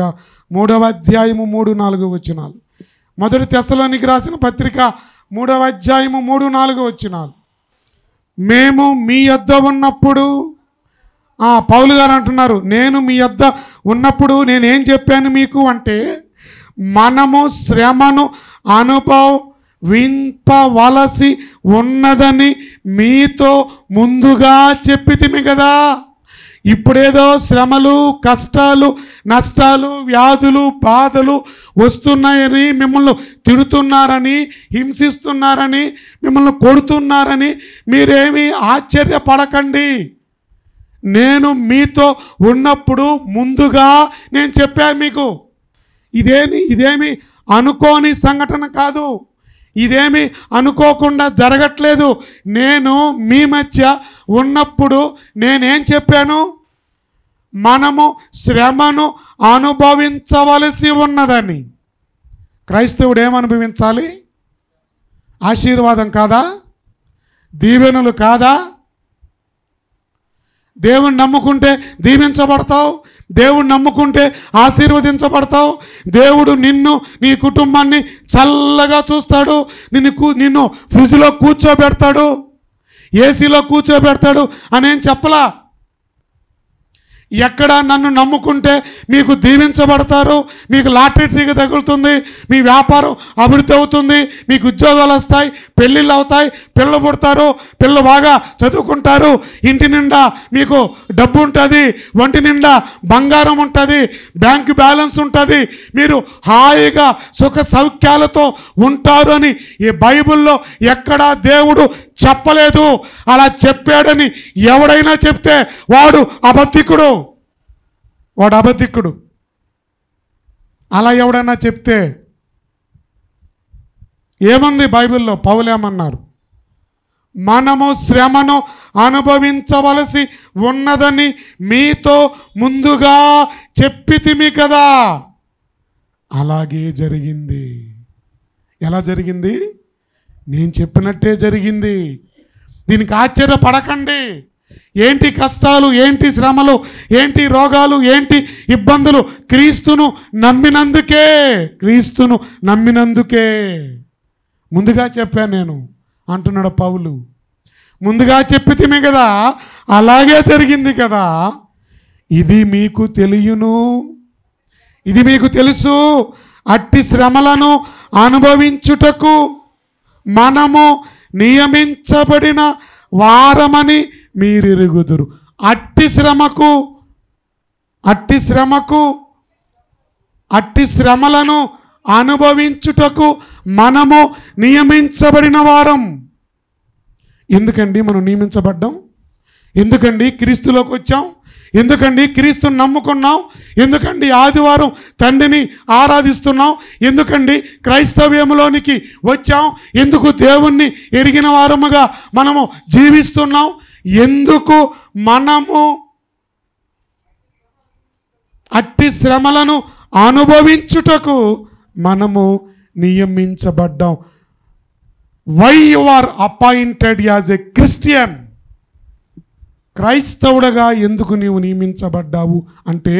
A: మూడవ అధ్యాయము మూడు నాలుగు వచ్చినాలు మొదటి తెస్తలోనికి రాసిన పత్రిక మూడవ అధ్యాయము మూడు నాలుగు వచ్చినాలు మేము మీ యొద్ద ఉన్నప్పుడు పౌలు గారు అంటున్నారు నేను మీ యొద్ద ఉన్నప్పుడు నేనేం చెప్పాను మీకు అంటే మనము శ్రమను అనుభవం వింపవలసి ఉన్నదని మీతో ముందుగా చెప్పితిమి కదా ఇప్పుడేదో శ్రమలు కష్టాలు నష్టాలు వ్యాధులు బాధలు వస్తున్నాయని మిమ్మల్ని తిడుతున్నారని హింసిస్తున్నారని మిమ్మల్ని కొడుతున్నారని మీరేమీ ఆశ్చర్యపడకండి నేను మీతో ఉన్నప్పుడు ముందుగా నేను చెప్పాను మీకు ఇదేమి ఇదేమి అనుకోని సంఘటన కాదు ఇదేమి అనుకోకుండా జరగట్లేదు నేను మీ మధ్య ఉన్నప్పుడు నేనేం చెప్పాను మనము శ్రమను అనుభవించవలసి ఉన్నదని క్రైస్తవుడు ఏమనుభవించాలి ఆశీర్వాదం కాదా దీవెనలు కాదా దేవుని నమ్ముకుంటే దీవించబడతావు దేవుడు నమ్ముకుంటే ఆశీర్వదించబడతావు దేవుడు నిన్ను నీ కుటుంబాన్ని చల్లగా చూస్తాడు నిన్ను నిన్ను ఫ్రిడ్జ్లో కూర్చోబెడతాడు ఏసీలో కూర్చోబెడతాడు అనేం చెప్పలా ఎక్కడ నన్ను నమ్ముకుంటే మీకు దీవించబడతారు మీకు లాటరీ టీకి తగులుతుంది మీ వ్యాపారం అభివృద్ధి అవుతుంది మీకు ఉద్యోగాలు వస్తాయి పెళ్ళిళ్ళు అవుతాయి పిల్లలు పుడతారు పిల్లలు బాగా చదువుకుంటారు ఇంటి నిండా మీకు డబ్బు ఉంటుంది ఒంటి నిండా బంగారం ఉంటుంది బ్యాంక్ బ్యాలెన్స్ ఉంటుంది మీరు హాయిగా సుఖ సౌఖ్యాలతో ఉంటారు అని ఈ బైబిల్లో ఎక్కడా దేవుడు చెప్పలేదు అలా చెప్పాడని ఎవడైనా చెప్తే వాడు అబద్ధికుడు వాడు అబద్ధికుడు అలా ఎవడైనా చెప్తే ఏముంది బైబిల్లో పౌలేమన్నారు మనము శ్రమను అనుభవించవలసి ఉన్నదని మీతో ముందుగా చెప్పితిమి కదా అలాగే జరిగింది ఎలా జరిగింది నేను చెప్పినట్టే జరిగింది దీనికి ఆశ్చర్యపడకండి ఏంటి కష్టాలు ఏంటి శ్రమలు ఏంటి రోగాలు ఏంటి ఇబ్బందులు క్రీస్తును నమ్మినందుకే క్రీస్తును నమ్మినందుకే ముందుగా చెప్పా నేను అంటున్నాడు పౌలు ముందుగా చెప్పి చెప్పితేమే కదా అలాగే జరిగింది కదా ఇది మీకు తెలియను ఇది మీకు తెలుసు అట్టి శ్రమలను అనుభవించుటకు మనము నియమించబడిన వారమని మీరిరుగుదురు అట్టి శ్రమకు అట్టి శ్రమకు అట్టి శ్రమలను అనుభవించుటకు మనము నియమించబడిన వారం ఎందుకండి మనం నియమించబడ్డాం ఎందుకండి క్రీస్తులోకి వచ్చాం ఎందుకండి క్రీస్తుని నమ్ముకున్నాం ఎందుకండి ఆదివారం తండ్రిని ఆరాధిస్తున్నాం ఎందుకండి క్రైస్తవ్యంలోనికి వచ్చాం ఎందుకు దేవుణ్ణి ఎరిగిన వారముగా మనము జీవిస్తున్నాం ఎందుకు మనము అట్టి శ్రమలను అనుభవించుటకు మనము నియమించబడ్డాం why you are appointed as a Christian క్రైస్తవుడగా ఎందుకు నీవు నియమించబడ్డావు అంటే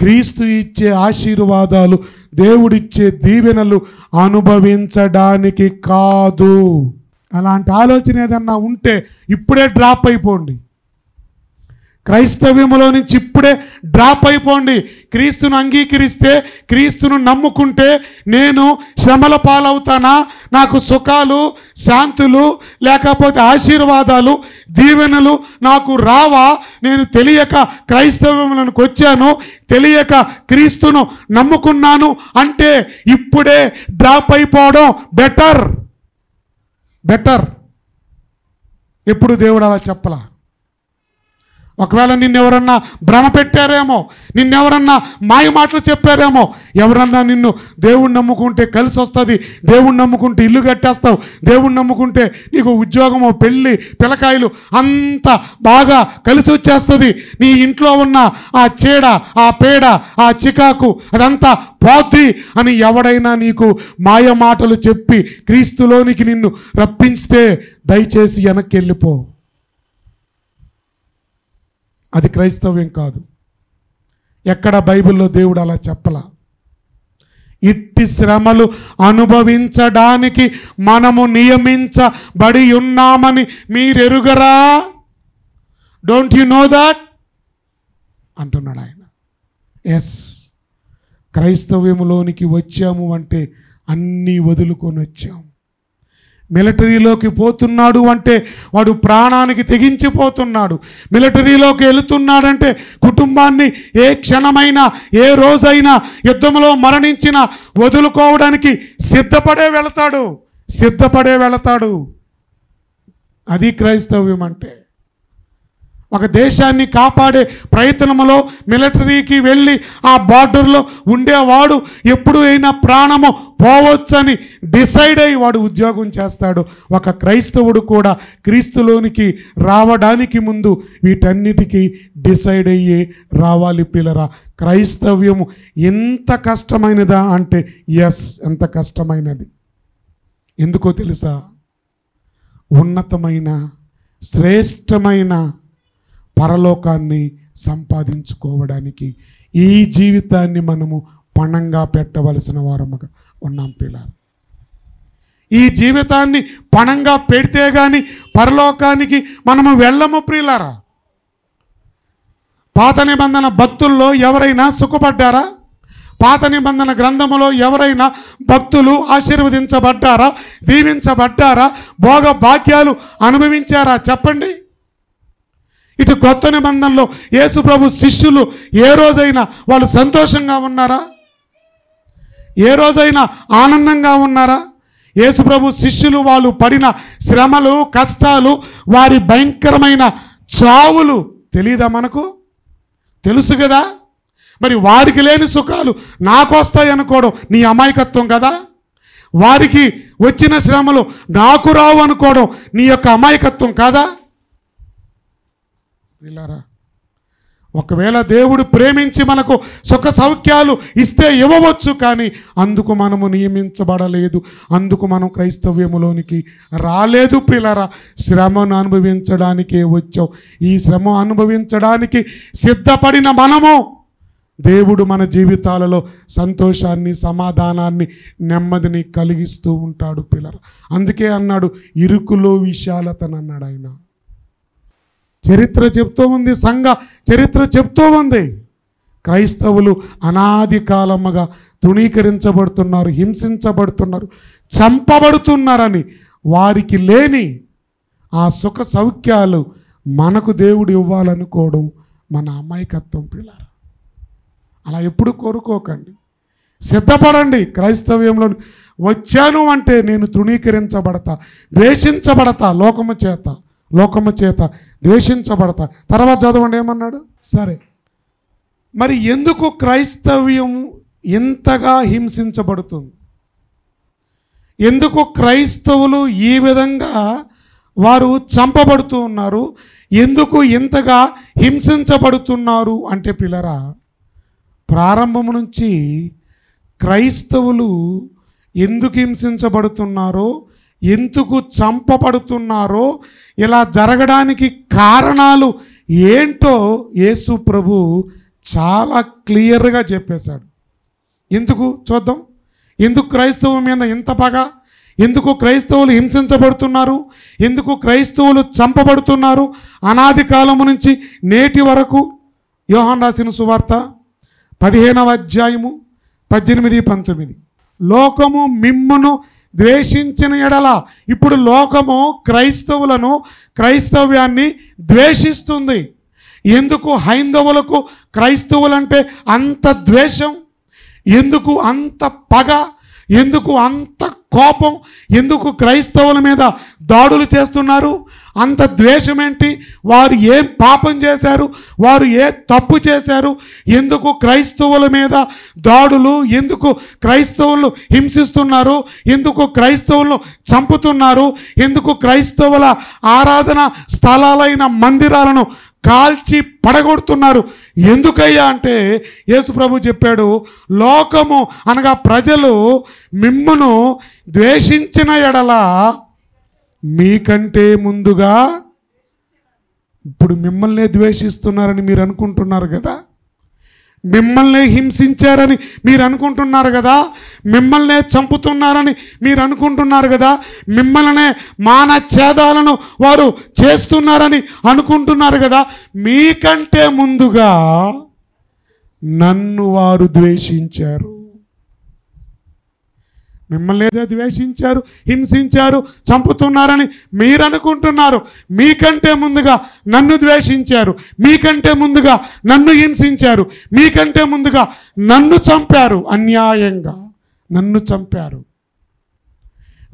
A: క్రీస్తు ఇచ్చే ఆశీర్వాదాలు దేవుడిచ్చే దీవెనలు అనుభవించడానికి కాదు అలాంటి ఆలోచన ఏదన్నా ఉంటే ఇప్పుడే డ్రాప్ అయిపోండి క్రైస్తవ్యములో నుంచి ఇప్పుడే డ్రాప్ అయిపోండి క్రీస్తును అంగీకరిస్తే క్రీస్తును నమ్ముకుంటే నేను శ్రమల పాలవుతానా నాకు సుఖాలు శాంతులు లేకపోతే ఆశీర్వాదాలు దీవెనలు నాకు రావా నేను తెలియక క్రైస్తవ్యములకు వచ్చాను తెలియక క్రీస్తును నమ్ముకున్నాను అంటే ఇప్పుడే డ్రాప్ అయిపోవడం బెటర్ బెటర్ ఎప్పుడు దేవుడు అలా చెప్పలా ఒకవేళ నిన్నెవరన్నా భ్రమ పెట్టారేమో నిన్నెవరన్నా మాయ మాటలు చెప్పారేమో ఎవరన్నా నిన్ను దేవుణ్ణి నమ్ముకుంటే కలిసి వస్తుంది దేవుణ్ణి నమ్ముకుంటే ఇల్లు కట్టేస్తావు దేవుణ్ణి నమ్ముకుంటే నీకు ఉద్యోగము పెళ్ళి పిలకాయలు అంత బాగా కలిసి వచ్చేస్తుంది నీ ఇంట్లో ఉన్న ఆ చీడ ఆ పేడ ఆ చికాకు అదంతా పోతి అని ఎవడైనా నీకు మాయ మాటలు చెప్పి క్రీస్తులోనికి నిన్ను రప్పించితే దయచేసి వెనక్కి వెళ్ళిపో అది క్రైస్తవ్యం కాదు ఎక్కడ బైబిల్లో దేవుడు అలా చెప్పలా ఇట్టి శ్రమలు అనుభవించడానికి మనము నియమించబడి ఉన్నామని మీరెరుగరా డోంట్ యు నో దాట్ అంటున్నాడు ఆయన ఎస్ క్రైస్తవ్యంలోనికి వచ్చాము అంటే అన్నీ వదులుకొని వచ్చాము మిలిటరీలోకి పోతున్నాడు అంటే వాడు ప్రాణానికి తెగించిపోతున్నాడు మిలిటరీలోకి వెళుతున్నాడంటే కుటుంబాన్ని ఏ క్షణమైనా ఏ రోజైనా యుద్ధంలో మరణించిన వదులుకోవడానికి సిద్ధపడే వెళతాడు సిద్ధపడే వెళతాడు అది క్రైస్తవ్యం అంటే ఒక దేశాన్ని కాపాడే ప్రయత్నంలో మిలిటరీకి వెళ్ళి ఆ బార్డర్లో ఉండేవాడు ఎప్పుడు అయినా ప్రాణము పోవచ్చని డిసైడ్ అయ్యి వాడు ఉద్యోగం చేస్తాడు ఒక క్రైస్తవుడు కూడా క్రీస్తులోనికి రావడానికి ముందు వీటన్నిటికీ డిసైడ్ అయ్యి రావాలి పిల్లరా క్రైస్తవ్యము ఎంత కష్టమైనదా అంటే ఎస్ ఎంత కష్టమైనది ఎందుకో తెలుసా ఉన్నతమైన శ్రేష్టమైన పరలోకాన్ని సంపాదించుకోవడానికి ఈ జీవితాన్ని మనము పణంగా పెట్టవలసిన వారముగా ఉన్నాం పిల్లలు ఈ జీవితాన్ని పణంగా పెడితే కానీ పరలోకానికి మనము వెళ్ళము ప్రియులారా పాత నిబంధన భక్తుల్లో ఎవరైనా సుఖపడ్డారా పాత నిబంధన గ్రంథములో ఎవరైనా భక్తులు ఆశీర్వదించబడ్డారా దీవించబడ్డారా భోగ భాగ్యాలు అనుభవించారా చెప్పండి ఇటు కొత్త నిబంధనలో ప్రభు శిష్యులు ఏ రోజైనా వాళ్ళు సంతోషంగా ఉన్నారా ఏ రోజైనా ఆనందంగా ఉన్నారా యేసుప్రభు శిష్యులు వాళ్ళు పడిన శ్రమలు కష్టాలు వారి భయంకరమైన చావులు తెలీదా మనకు తెలుసు కదా మరి వారికి లేని సుఖాలు నాకొస్తాయి అనుకోవడం నీ అమాయకత్వం కదా వారికి వచ్చిన శ్రమలు నాకు రావు అనుకోవడం నీ యొక్క అమాయకత్వం కాదా పిల్లారా ఒకవేళ దేవుడు ప్రేమించి మనకు సుఖ సౌఖ్యాలు ఇస్తే ఇవ్వవచ్చు కానీ అందుకు మనము నియమించబడలేదు అందుకు మనం క్రైస్తవ్యములోనికి రాలేదు ప్రిలరా శ్రమను అనుభవించడానికే వచ్చాం ఈ శ్రమ అనుభవించడానికి సిద్ధపడిన మనము దేవుడు మన జీవితాలలో సంతోషాన్ని సమాధానాన్ని నెమ్మదిని కలిగిస్తూ ఉంటాడు పిల్లర అందుకే అన్నాడు ఇరుకులో విశాలతనన్నాడు ఆయన చరిత్ర చెప్తూ ఉంది సంఘ చరిత్ర చెప్తూ ఉంది క్రైస్తవులు అనాది కాలముగా తృణీకరించబడుతున్నారు హింసించబడుతున్నారు చంపబడుతున్నారని వారికి లేని ఆ సుఖ సౌఖ్యాలు మనకు దేవుడు ఇవ్వాలనుకోవడం మన అమాయకత్వం పిల్లలు అలా ఎప్పుడు కోరుకోకండి సిద్ధపడండి క్రైస్తవ్యంలో వచ్చాను అంటే నేను తృణీకరించబడతా ద్వేషించబడతా లోకము చేత లోకము చేత ద్వేషించబడతా తర్వాత చదవండి ఏమన్నాడు సరే మరి ఎందుకు క్రైస్తవ్యం ఇంతగా హింసించబడుతుంది ఎందుకు క్రైస్తవులు ఈ విధంగా వారు చంపబడుతూ ఉన్నారు ఎందుకు ఇంతగా హింసించబడుతున్నారు అంటే పిల్లరా ప్రారంభం నుంచి క్రైస్తవులు ఎందుకు హింసించబడుతున్నారో ఎందుకు చంపబడుతున్నారో ఇలా జరగడానికి కారణాలు ఏంటో యేసు ప్రభు చాలా క్లియర్గా చెప్పేశాడు ఎందుకు చూద్దాం ఎందుకు క్రైస్తవం మీద ఇంత పగ ఎందుకు క్రైస్తవులు హింసించబడుతున్నారు ఎందుకు క్రైస్తవులు చంపబడుతున్నారు అనాది కాలము నుంచి నేటి వరకు యోహాన్ రాసిన సువార్త పదిహేనవ అధ్యాయము పద్దెనిమిది పంతొమ్మిది లోకము మిమ్మును ద్వేషించిన ఎడల ఇప్పుడు లోకము క్రైస్తవులను క్రైస్తవ్యాన్ని ద్వేషిస్తుంది ఎందుకు హైందవులకు క్రైస్తవులంటే అంత ద్వేషం ఎందుకు అంత పగ ఎందుకు అంత కోపం ఎందుకు క్రైస్తవుల మీద దాడులు చేస్తున్నారు అంత ద్వేషం ఏంటి వారు ఏం పాపం చేశారు వారు ఏ తప్పు చేశారు ఎందుకు క్రైస్తవుల మీద దాడులు ఎందుకు క్రైస్తవులు హింసిస్తున్నారు ఎందుకు క్రైస్తవులను చంపుతున్నారు ఎందుకు క్రైస్తవుల ఆరాధన స్థలాలైన మందిరాలను కాల్చి పడగొడుతున్నారు ఎందుకయ్యా అంటే ప్రభు చెప్పాడు లోకము అనగా ప్రజలు మిమ్మను ద్వేషించిన ఎడల మీకంటే ముందుగా ఇప్పుడు మిమ్మల్నే ద్వేషిస్తున్నారని మీరు అనుకుంటున్నారు కదా మిమ్మల్ని హింసించారని మీరు అనుకుంటున్నారు కదా మిమ్మల్నే చంపుతున్నారని మీరు అనుకుంటున్నారు కదా మిమ్మల్నే ఛేదాలను వారు చేస్తున్నారని అనుకుంటున్నారు కదా మీకంటే ముందుగా నన్ను వారు ద్వేషించారు మిమ్మల్ని ఏదో ద్వేషించారు హింసించారు చంపుతున్నారని మీరు అనుకుంటున్నారు మీకంటే ముందుగా నన్ను ద్వేషించారు మీకంటే ముందుగా నన్ను హింసించారు మీకంటే ముందుగా నన్ను చంపారు అన్యాయంగా నన్ను చంపారు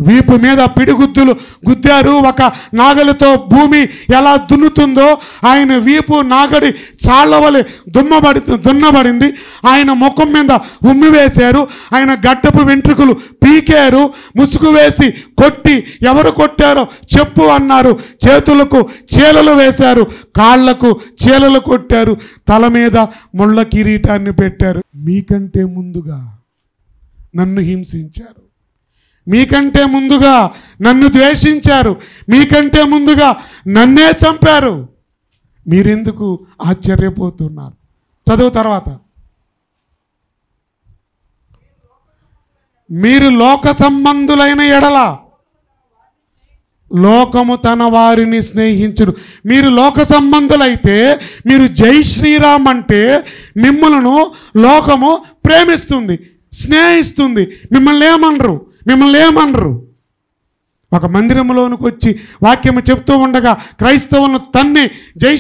A: వీపు మీద పిడిగుద్దులు గుద్దారు ఒక నాగలితో భూమి ఎలా దున్నుతుందో ఆయన వీపు నాగడి చాలవలి దుమ్మబడి దున్నబడింది ఆయన ముఖం మీద ఉమ్మి వేశారు ఆయన గడ్డపు వెంట్రుకలు పీకారు ముసుగు వేసి కొట్టి ఎవరు కొట్టారో చెప్పు అన్నారు చేతులకు చీలలు వేశారు కాళ్లకు చీలలు కొట్టారు తల మీద ముళ్ళ కిరీటాన్ని పెట్టారు మీకంటే ముందుగా నన్ను హింసించారు మీకంటే ముందుగా నన్ను ద్వేషించారు మీకంటే ముందుగా నన్నే చంపారు మీరెందుకు ఆశ్చర్యపోతున్నారు చదువు తర్వాత మీరు లోక సంబంధులైన ఎడల లోకము తన వారిని స్నేహించడు మీరు లోక సంబంధులైతే మీరు జై శ్రీరామ్ అంటే మిమ్మలను లోకము ప్రేమిస్తుంది స్నేహిస్తుంది మిమ్మల్ని ఏమనరు మిమ్మల్ని ఏమనరు ఒక మందిరంలోనికి వచ్చి వాక్యము చెప్తూ ఉండగా క్రైస్తవులను తన్ని జై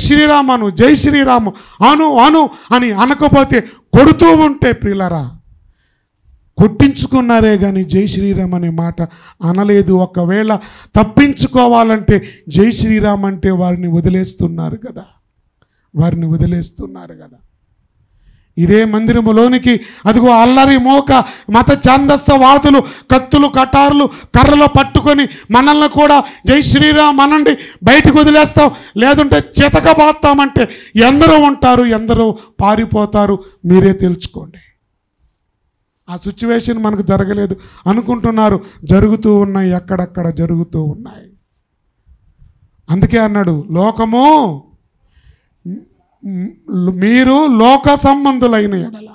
A: అను జై శ్రీరాము అను అను అని అనకపోతే కొడుతూ ఉంటే ప్రియులరా కొట్టించుకున్నారే కానీ జై శ్రీరామ్ అనే మాట అనలేదు ఒకవేళ తప్పించుకోవాలంటే జై శ్రీరామ్ అంటే వారిని వదిలేస్తున్నారు కదా వారిని వదిలేస్తున్నారు కదా ఇదే మందిరములోనికి అదిగో అల్లరి మోక మత ఛాందస్సవాదులు కత్తులు కటార్లు కర్రలు పట్టుకొని మనల్ని కూడా జై శ్రీరామ్ అనండి బయటకు వదిలేస్తాం లేదంటే చితక ఎందరో ఉంటారు ఎందరో పారిపోతారు మీరే తెలుసుకోండి ఆ సిచ్యువేషన్ మనకు జరగలేదు అనుకుంటున్నారు జరుగుతూ ఉన్నాయి ఎక్కడక్కడ జరుగుతూ ఉన్నాయి అందుకే అన్నాడు లోకము మీరు లోక సంబంధులైన ఎడల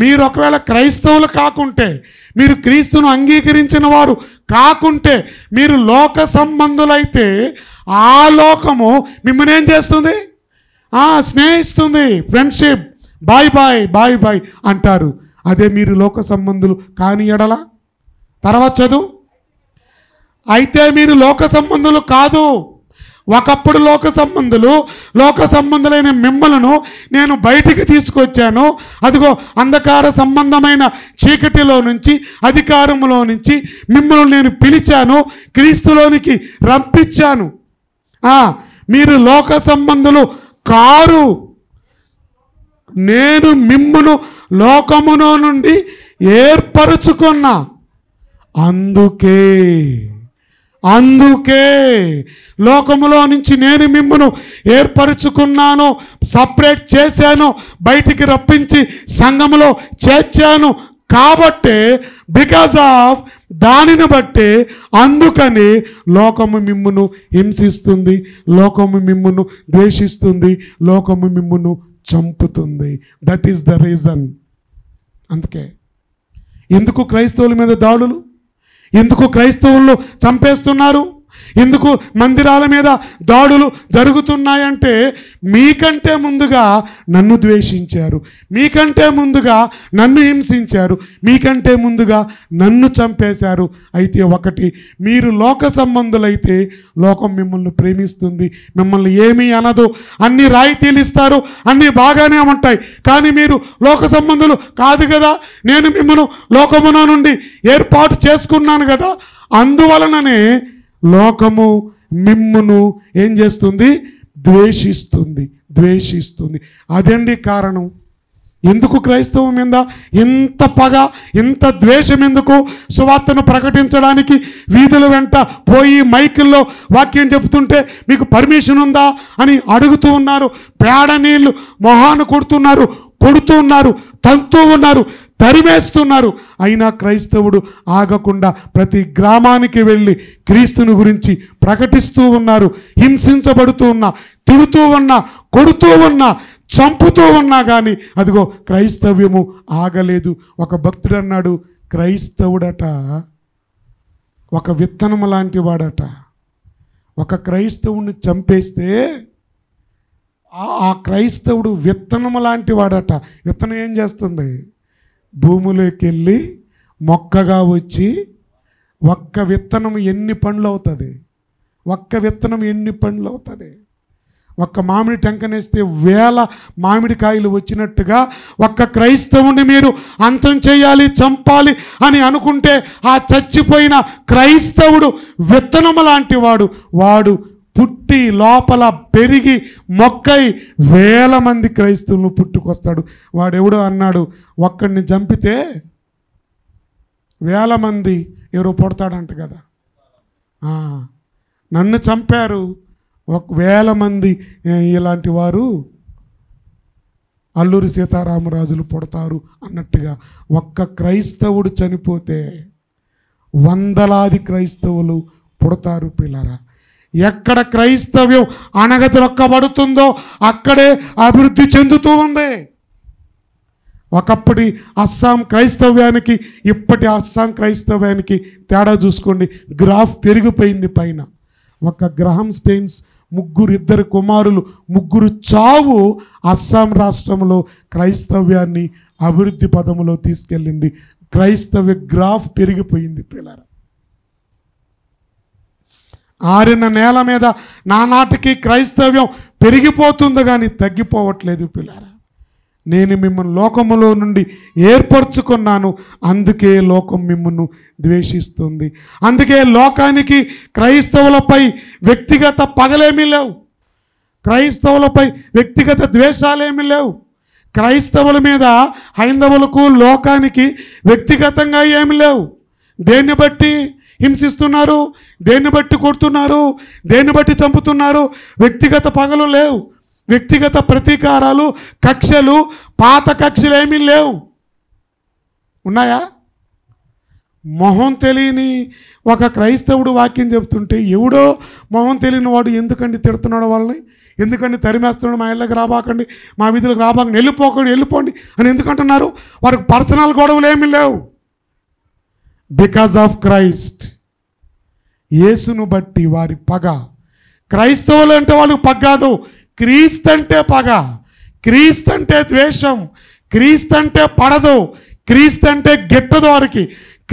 A: మీరు ఒకవేళ క్రైస్తవులు కాకుంటే మీరు క్రీస్తును అంగీకరించిన వారు కాకుంటే మీరు లోక సంబంధులైతే ఆ లోకము మిమ్మల్ని ఏం చేస్తుంది స్నేహిస్తుంది friendship boy boy boy boy అంటారు అదే మీరు లోక సంబంధులు కాని ఎడల తర్వాత చదువు అయితే మీరు లోక సంబంధులు కాదు ఒకప్పుడు లోక సంబంధులు లోక సంబంధులైన మిమ్మలను నేను బయటికి తీసుకొచ్చాను అదిగో అంధకార సంబంధమైన చీకటిలో నుంచి అధికారంలో నుంచి మిమ్మల్ని నేను పిలిచాను క్రీస్తులోనికి రంపించాను మీరు లోక సంబంధులు కారు నేను మిమ్మును లోకమునో నుండి ఏర్పరుచుకున్నా అందుకే అందుకే లోకములో నుంచి నేను మిమ్మను ఏర్పరచుకున్నాను సపరేట్ చేశాను బయటికి రప్పించి సంఘములో చేర్చాను కాబట్టే బికాజ్ ఆఫ్ దానిని బట్టి అందుకని లోకము మిమ్మును హింసిస్తుంది లోకము మిమ్మును ద్వేషిస్తుంది లోకము మిమ్మును చంపుతుంది దట్ ఈస్ ద రీజన్ అందుకే ఎందుకు క్రైస్తవుల మీద దాడులు ఎందుకు క్రైస్తవులను చంపేస్తున్నారు ఎందుకు మందిరాల మీద దాడులు జరుగుతున్నాయంటే మీకంటే ముందుగా నన్ను ద్వేషించారు మీకంటే ముందుగా నన్ను హింసించారు మీకంటే ముందుగా నన్ను చంపేశారు అయితే ఒకటి మీరు లోక సంబంధులైతే లోకం మిమ్మల్ని ప్రేమిస్తుంది మిమ్మల్ని ఏమీ అనదు అన్ని రాయితీలు ఇస్తారు అన్నీ బాగానే ఉంటాయి కానీ మీరు లోక సంబంధులు కాదు కదా నేను మిమ్మల్ని లోకమున నుండి ఏర్పాటు చేసుకున్నాను కదా అందువలననే లోకము మిమ్మును ఏం చేస్తుంది ద్వేషిస్తుంది ద్వేషిస్తుంది అదండి కారణం ఎందుకు క్రైస్తవం మీద ఇంత పగ ఇంత ద్వేషం ఎందుకు సువార్తను ప్రకటించడానికి వీధుల వెంట పోయి మైకుల్లో వాక్యం చెబుతుంటే మీకు పర్మిషన్ ఉందా అని అడుగుతూ ఉన్నారు పేడ నీళ్లు మొహాను కొడుతున్నారు కొడుతూ ఉన్నారు తంతూ ఉన్నారు తరివేస్తున్నారు అయినా క్రైస్తవుడు ఆగకుండా ప్రతి గ్రామానికి వెళ్ళి క్రీస్తుని గురించి ప్రకటిస్తూ ఉన్నారు హింసించబడుతూ ఉన్నా తిడుతూ ఉన్నా కొడుతూ ఉన్నా చంపుతూ ఉన్నా కానీ అదిగో క్రైస్తవ్యము ఆగలేదు ఒక భక్తుడు అన్నాడు క్రైస్తవుడట ఒక విత్తనం లాంటి వాడట ఒక క్రైస్తవుని చంపేస్తే ఆ క్రైస్తవుడు విత్తనం లాంటి వాడట విత్తనం ఏం చేస్తుంది భూమిలోకి వెళ్ళి మొక్కగా వచ్చి ఒక్క విత్తనం ఎన్ని పండ్లు అవుతుంది ఒక్క విత్తనం ఎన్ని పండ్లు అవుతుంది ఒక్క మామిడి టెంకనేస్తే వేల మామిడికాయలు వచ్చినట్టుగా ఒక్క క్రైస్తవుని మీరు అంతం చేయాలి చంపాలి అని అనుకుంటే ఆ చచ్చిపోయిన క్రైస్తవుడు విత్తనము లాంటివాడు వాడు పుట్టి లోపల పెరిగి మొక్కై వేల మంది క్రైస్తవులు పుట్టుకొస్తాడు వాడెవడో అన్నాడు ఒక్కడిని చంపితే వేల మంది ఎవరో పుడతాడంట కదా నన్ను చంపారు ఒక వేల మంది ఇలాంటి వారు అల్లూరి సీతారామరాజులు పుడతారు అన్నట్టుగా ఒక్క క్రైస్తవుడు చనిపోతే వందలాది క్రైస్తవులు పుడతారు పిల్లరా ఎక్కడ క్రైస్తవ్యం అనగతి రొక్కబడుతుందో అక్కడే అభివృద్ధి చెందుతూ ఉంది ఒకప్పటి అస్సాం క్రైస్తవ్యానికి ఇప్పటి అస్సాం క్రైస్తవ్యానికి తేడా చూసుకోండి గ్రాఫ్ పెరిగిపోయింది పైన ఒక గ్రహం స్టెయిన్స్ ముగ్గురు ఇద్దరు కుమారులు ముగ్గురు చావు అస్సాం రాష్ట్రంలో క్రైస్తవ్యాన్ని అభివృద్ధి పదములో తీసుకెళ్ళింది క్రైస్తవ్య గ్రాఫ్ పెరిగిపోయింది పిల్లరా ఆరిన నేల మీద నానాటికి క్రైస్తవ్యం పెరిగిపోతుంది కానీ తగ్గిపోవట్లేదు పిల్లారా నేను మిమ్మల్ని లోకములో నుండి ఏర్పరచుకున్నాను అందుకే లోకం మిమ్మల్ని ద్వేషిస్తుంది అందుకే లోకానికి క్రైస్తవులపై వ్యక్తిగత పగలేమీ లేవు క్రైస్తవులపై వ్యక్తిగత ద్వేషాలేమీ లేవు క్రైస్తవుల మీద హైందవులకు లోకానికి వ్యక్తిగతంగా ఏమి లేవు దేన్ని బట్టి హింసిస్తున్నారు దేన్ని బట్టి కొడుతున్నారు దేన్ని బట్టి చంపుతున్నారు వ్యక్తిగత పగలు లేవు వ్యక్తిగత ప్రతీకారాలు కక్షలు పాత కక్షలు ఏమీ లేవు ఉన్నాయా మొహం తెలియని ఒక క్రైస్తవుడు వాక్యం చెబుతుంటే ఎవడో మొహం తెలియని వాడు ఎందుకండి తిడుతున్నాడు వాళ్ళని ఎందుకండి తరిమేస్తున్నాడు మా ఇళ్ళకి రాబాకండి మా వీధులకు రాబాకండి వెళ్ళిపోకండి వెళ్ళిపోండి అని ఎందుకంటున్నారు వారికి పర్సనల్ గొడవలు ఏమీ లేవు బికాస్ ఆఫ్ క్రైస్ట్ యేసును బట్టి వారి పగ క్రైస్తవులు అంటే వాళ్ళు పగ కాదు అంటే పగ క్రీస్త్ అంటే ద్వేషం క్రీస్తు అంటే పడదు క్రీస్తు అంటే గెట్టదు వారికి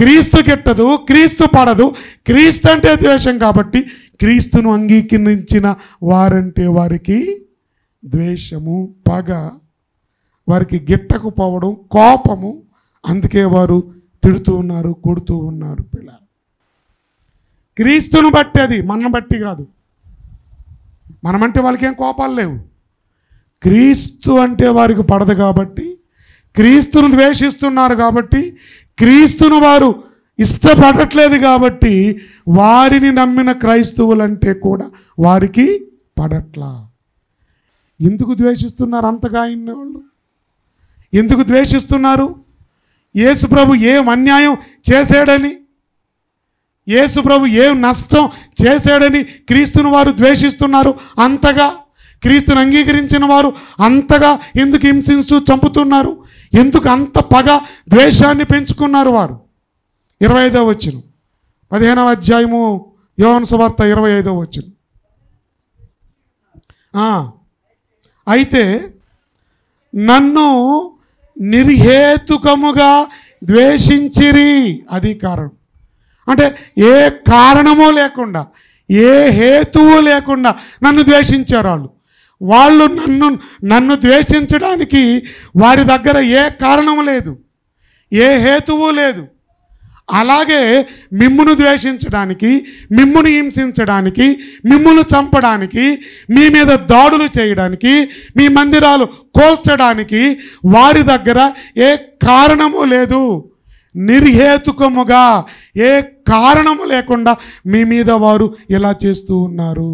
A: క్రీస్తు గెట్టదు క్రీస్తు పడదు క్రీస్తు అంటే ద్వేషం కాబట్టి క్రీస్తును అంగీకరించిన వారంటే వారికి ద్వేషము పగ వారికి గిట్టకపోవడం కోపము అందుకే వారు తిడుతూ ఉన్నారు కొడుతూ ఉన్నారు పిల్లలు క్రీస్తును బట్టి అది మనం బట్టి కాదు మనమంటే వాళ్ళకేం కోపాలు లేవు క్రీస్తు అంటే వారికి పడదు కాబట్టి క్రీస్తును ద్వేషిస్తున్నారు కాబట్టి క్రీస్తును వారు ఇష్టపడట్లేదు కాబట్టి వారిని నమ్మిన క్రైస్తవులంటే కూడా వారికి పడట్లా ఎందుకు ద్వేషిస్తున్నారు అంతగా అయిన వాళ్ళు ఎందుకు ద్వేషిస్తున్నారు యేసు ప్రభు ఏం అన్యాయం చేశాడని యేసు ప్రభు ఏం నష్టం చేశాడని క్రీస్తును వారు ద్వేషిస్తున్నారు అంతగా క్రీస్తుని అంగీకరించిన వారు అంతగా ఎందుకు హింసిస్తూ చంపుతున్నారు ఎందుకు అంత పగ ద్వేషాన్ని పెంచుకున్నారు వారు ఇరవై ఐదవ వచ్చిన పదిహేనవ అధ్యాయము యోహన్ సువార్త ఇరవై ఐదవ వచ్చిన అయితే నన్ను నిర్హేతుకముగా ద్వేషించిరి అది కారణం అంటే ఏ కారణము లేకుండా ఏ హేతువు లేకుండా నన్ను ద్వేషించారు వాళ్ళు వాళ్ళు నన్ను నన్ను ద్వేషించడానికి వారి దగ్గర ఏ కారణం లేదు ఏ హేతువు లేదు అలాగే మిమ్మును ద్వేషించడానికి మిమ్మును హింసించడానికి మిమ్మును చంపడానికి మీ మీద దాడులు చేయడానికి మీ మందిరాలు కోల్చడానికి వారి దగ్గర ఏ కారణము లేదు నిర్హేతుకముగా ఏ కారణము లేకుండా మీ మీద వారు ఇలా చేస్తూ ఉన్నారు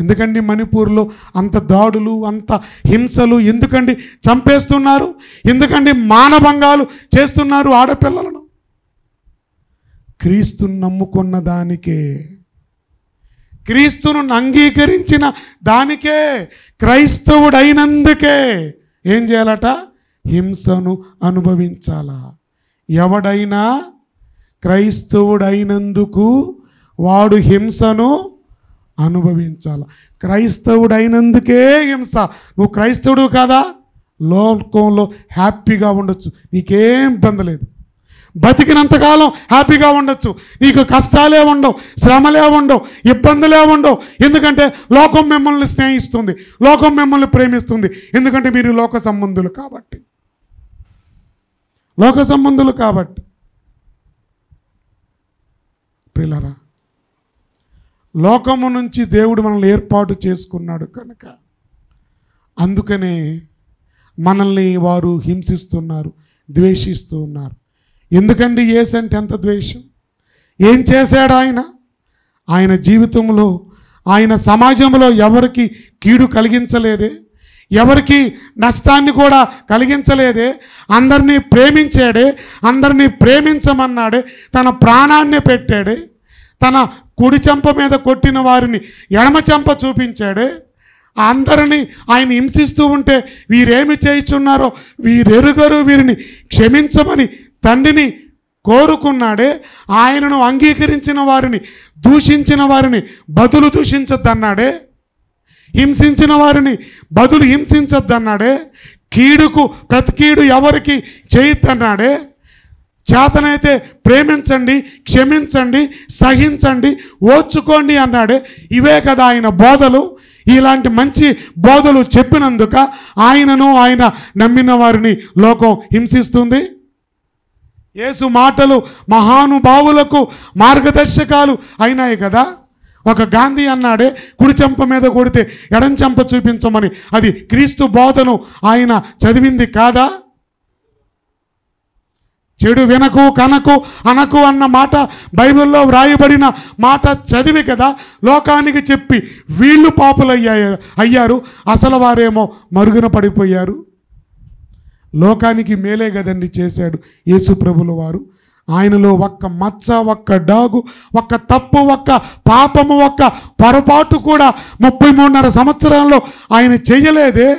A: ఎందుకండి మణిపూర్లో అంత దాడులు అంత హింసలు ఎందుకండి చంపేస్తున్నారు ఎందుకండి మానభంగాలు చేస్తున్నారు ఆడపిల్లలను క్రీస్తును నమ్ముకున్న దానికే క్రీస్తును అంగీకరించిన దానికే క్రైస్తవుడైనందుకే ఏం చేయాలట హింసను అనుభవించాలా ఎవడైనా క్రైస్తవుడైనందుకు వాడు హింసను అనుభవించాల క్రైస్తవుడైనందుకే హింస నువ్వు క్రైస్తవుడు కాదా లోకంలో హ్యాపీగా ఉండొచ్చు నీకేం ఇబ్బంది లేదు బతికినంతకాలం హ్యాపీగా ఉండొచ్చు నీకు కష్టాలే ఉండవు శ్రమలే ఉండవు ఇబ్బందులే ఉండవు ఎందుకంటే లోకం మిమ్మల్ని స్నేహిస్తుంది లోకం మిమ్మల్ని ప్రేమిస్తుంది ఎందుకంటే మీరు లోక సంబంధులు కాబట్టి లోక సంబంధులు కాబట్టి పిల్లరా లోకము నుంచి దేవుడు మనల్ని ఏర్పాటు చేసుకున్నాడు కనుక అందుకనే మనల్ని వారు హింసిస్తున్నారు ద్వేషిస్తూ ఉన్నారు ఎందుకండి ఏసు అంటే ఎంత ద్వేషం ఏం చేశాడు ఆయన ఆయన జీవితంలో ఆయన సమాజంలో ఎవరికి కీడు కలిగించలేదే ఎవరికి నష్టాన్ని కూడా కలిగించలేదే అందరినీ ప్రేమించాడే అందరినీ ప్రేమించమన్నాడే తన ప్రాణాన్ని పెట్టాడే తన కుడి చెంప మీద కొట్టిన వారిని ఎడమ చెంప చూపించాడే అందరినీ ఆయన హింసిస్తూ ఉంటే వీరేమి చేయిచున్నారో వీరెరుగరు వీరిని క్షమించమని తండ్రిని కోరుకున్నాడే ఆయనను అంగీకరించిన వారిని దూషించిన వారిని బదులు దూషించొద్దన్నాడే హింసించిన వారిని బదులు హింసించొద్దన్నాడే కీడుకు ప్రతికీడు ఎవరికి చేయొద్దన్నాడే చేతనైతే ప్రేమించండి క్షమించండి సహించండి ఓచుకోండి అన్నాడే ఇవే కదా ఆయన బోధలు ఇలాంటి మంచి బోధలు చెప్పినందుక ఆయనను ఆయన నమ్మిన వారిని లోకం హింసిస్తుంది యేసు మాటలు మహానుభావులకు మార్గదర్శకాలు అయినాయి కదా ఒక గాంధీ అన్నాడే కుడి చెంప మీద కొడితే ఎడం చెంప చూపించమని అది క్రీస్తు బోధను ఆయన చదివింది కాదా చెడు వినకు కనకు అనకు అన్న మాట బైబిల్లో వ్రాయబడిన మాట చదివి కదా లోకానికి చెప్పి వీళ్ళు పాపులు అయ్యారు అసలు వారేమో మరుగున పడిపోయారు లోకానికి మేలే కదండి చేశాడు యేసు ప్రభుల వారు ఆయనలో ఒక్క మచ్చ ఒక్క డాగు ఒక్క తప్పు ఒక్క పాపము ఒక్క పొరపాటు కూడా ముప్పై మూడున్నర సంవత్సరాల్లో ఆయన చేయలేదే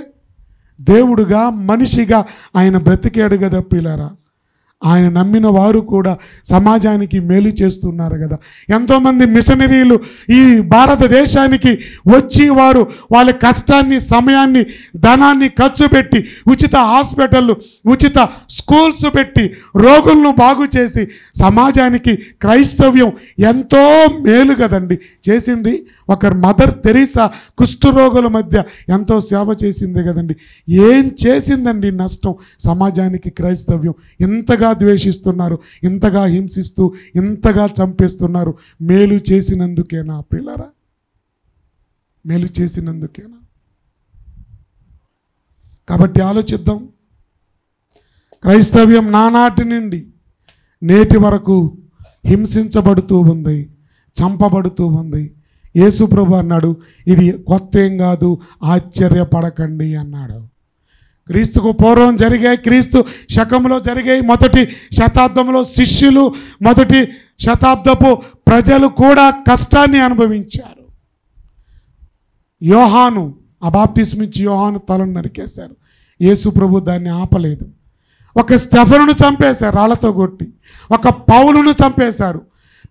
A: దేవుడుగా మనిషిగా ఆయన బ్రతికాడు కదా పిల్లరా ఆయన నమ్మిన వారు కూడా సమాజానికి మేలు చేస్తున్నారు కదా ఎంతోమంది మిషనరీలు ఈ భారతదేశానికి వచ్చి వారు వాళ్ళ కష్టాన్ని సమయాన్ని ధనాన్ని ఖర్చు పెట్టి ఉచిత హాస్పిటళ్ళు ఉచిత స్కూల్స్ పెట్టి రోగులను బాగు చేసి సమాజానికి క్రైస్తవ్యం ఎంతో మేలు కదండి చేసింది ఒకరు మదర్ తెరీసా కుష్ఠరోగుల మధ్య ఎంతో సేవ చేసింది కదండి ఏం చేసిందండి నష్టం సమాజానికి క్రైస్తవ్యం ఎంతగా ద్వేషిస్తున్నారు ఇంతగా హింసిస్తూ ఇంతగా చంపేస్తున్నారు మేలు చేసినందుకేనా పిల్లరా మేలు చేసినందుకేనా కాబట్టి ఆలోచిద్దాం క్రైస్తవ్యం నానాటి నుండి నేటి వరకు హింసించబడుతూ ఉంది చంపబడుతూ ఉంది యేసుప్రభు అన్నాడు ఇది కొత్త ఏం కాదు ఆశ్చర్యపడకండి అన్నాడు క్రీస్తుకు పూర్వం జరిగాయి క్రీస్తు శకంలో జరిగాయి మొదటి శతాబ్దంలో శిష్యులు మొదటి శతాబ్దపు ప్రజలు కూడా కష్టాన్ని అనుభవించారు యోహాను అబాప్తిస్మిచ్చి యోహాను తలను నరికేశారు యేసు ప్రభు దాన్ని ఆపలేదు ఒక స్టెఫను చంపేశారు రాళ్లతో కొట్టి ఒక పౌలును చంపేశారు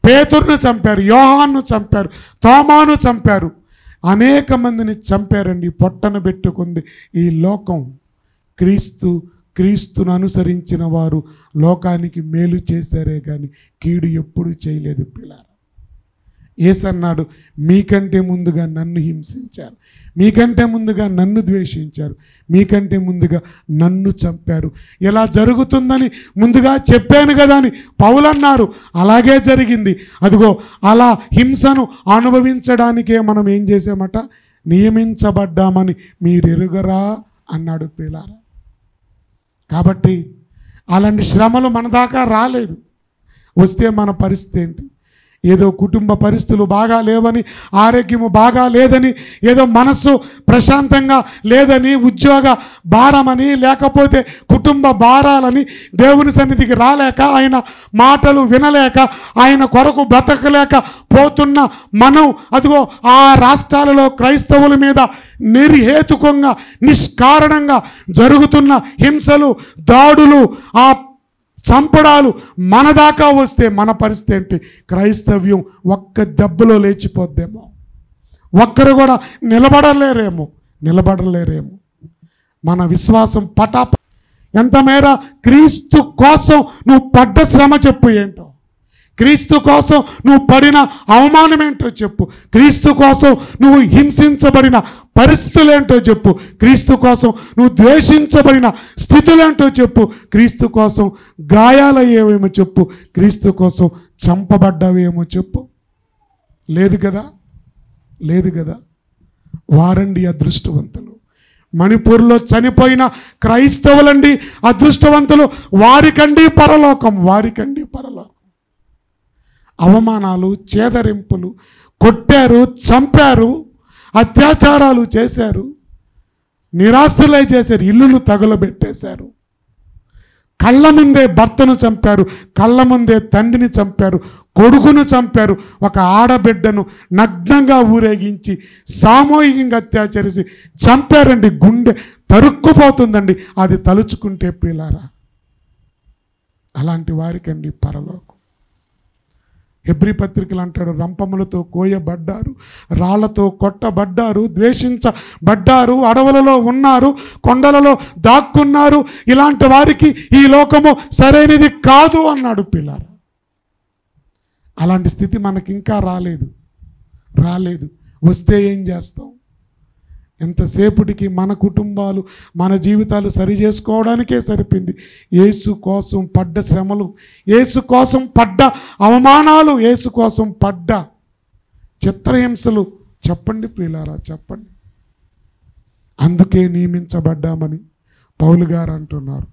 A: పేతురును చంపారు యోహాన్ను చంపారు తోమాను చంపారు అనేక మందిని చంపారండి పొట్టను పెట్టుకుంది ఈ లోకం క్రీస్తు క్రీస్తును అనుసరించిన వారు లోకానికి మేలు చేశారే కానీ కీడు ఎప్పుడు చేయలేదు పిల్లారు ఏసన్నాడు మీకంటే ముందుగా నన్ను హింసించారు మీకంటే ముందుగా నన్ను ద్వేషించారు మీకంటే ముందుగా నన్ను చంపారు ఇలా జరుగుతుందని ముందుగా చెప్పాను కదా అని పౌలన్నారు అలాగే జరిగింది అదిగో అలా హింసను అనుభవించడానికే మనం ఏం చేసామట నియమించబడ్డామని మీరు ఎరుగరా అన్నాడు పిలారా కాబట్టి అలాంటి శ్రమలు మన దాకా రాలేదు వస్తే మన పరిస్థితి ఏంటి ఏదో కుటుంబ పరిస్థితులు బాగా లేవని ఆరోగ్యము బాగా లేదని ఏదో మనస్సు ప్రశాంతంగా లేదని ఉద్యోగ భారమని లేకపోతే కుటుంబ భారాలని దేవుని సన్నిధికి రాలేక ఆయన మాటలు వినలేక ఆయన కొరకు బ్రతకలేక పోతున్న మనం అదిగో ఆ రాష్ట్రాలలో క్రైస్తవుల మీద నిర్హేతుకంగా నిష్కారణంగా జరుగుతున్న హింసలు దాడులు ఆ చంపడాలు మన దాకా వస్తే మన పరిస్థితి ఏంటి క్రైస్తవ్యం ఒక్క దెబ్బలో లేచిపోద్దేమో ఒక్కరు కూడా నిలబడలేరేమో నిలబడలేరేమో మన విశ్వాసం పటా ఎంత మేర క్రీస్తు కోసం నువ్వు పడ్డ శ్రమ చెప్పు ఏంటో క్రీస్తు కోసం నువ్వు పడిన అవమానం ఏంటో చెప్పు క్రీస్తు కోసం నువ్వు హింసించబడిన పరిస్థితులేంటో చెప్పు క్రీస్తు కోసం నువ్వు ద్వేషించబడిన స్థితులేంటో చెప్పు క్రీస్తు కోసం గాయాలయ్యేవేమో చెప్పు క్రీస్తు కోసం చంపబడ్డావేమో చెప్పు లేదు కదా లేదు కదా వారండి అదృష్టవంతులు మణిపూర్లో చనిపోయిన క్రైస్తవులండి అదృష్టవంతులు వారికండి పరలోకం వారికండి పరలోకం అవమానాలు చేదరింపులు కొట్టారు చంపారు అత్యాచారాలు చేశారు నిరాస్తులై చేశారు ఇల్లులు తగలబెట్టేశారు కళ్ళ ముందే భర్తను చంపారు కళ్ళ ముందే తండ్రిని చంపారు కొడుకును చంపారు ఒక ఆడబిడ్డను నగ్నంగా ఊరేగించి సామూహికంగా అత్యాచరిసి చంపారండి గుండె తరుక్కుపోతుందండి అది తలుచుకుంటే పిల్లారా అలాంటి వారికండి పరలోకం హెబ్రి పత్రికలు అంటాడు రంపములతో కోయబడ్డారు రాళ్లతో కొట్టబడ్డారు ద్వేషించబడ్డారు అడవులలో ఉన్నారు కొండలలో దాక్కున్నారు ఇలాంటి వారికి ఈ లోకము సరైనది కాదు అన్నాడు పిల్లారు అలాంటి స్థితి మనకింకా రాలేదు రాలేదు వస్తే ఏం చేస్తాం ఎంతసేపటికి మన కుటుంబాలు మన జీవితాలు సరి చేసుకోవడానికే సరిపోయింది ఏసు కోసం పడ్డ శ్రమలు ఏసు కోసం పడ్డ అవమానాలు ఏసు కోసం పడ్డ చిత్రహింసలు చెప్పండి ప్రియులారా చెప్పండి అందుకే నియమించబడ్డామని పౌలు గారు అంటున్నారు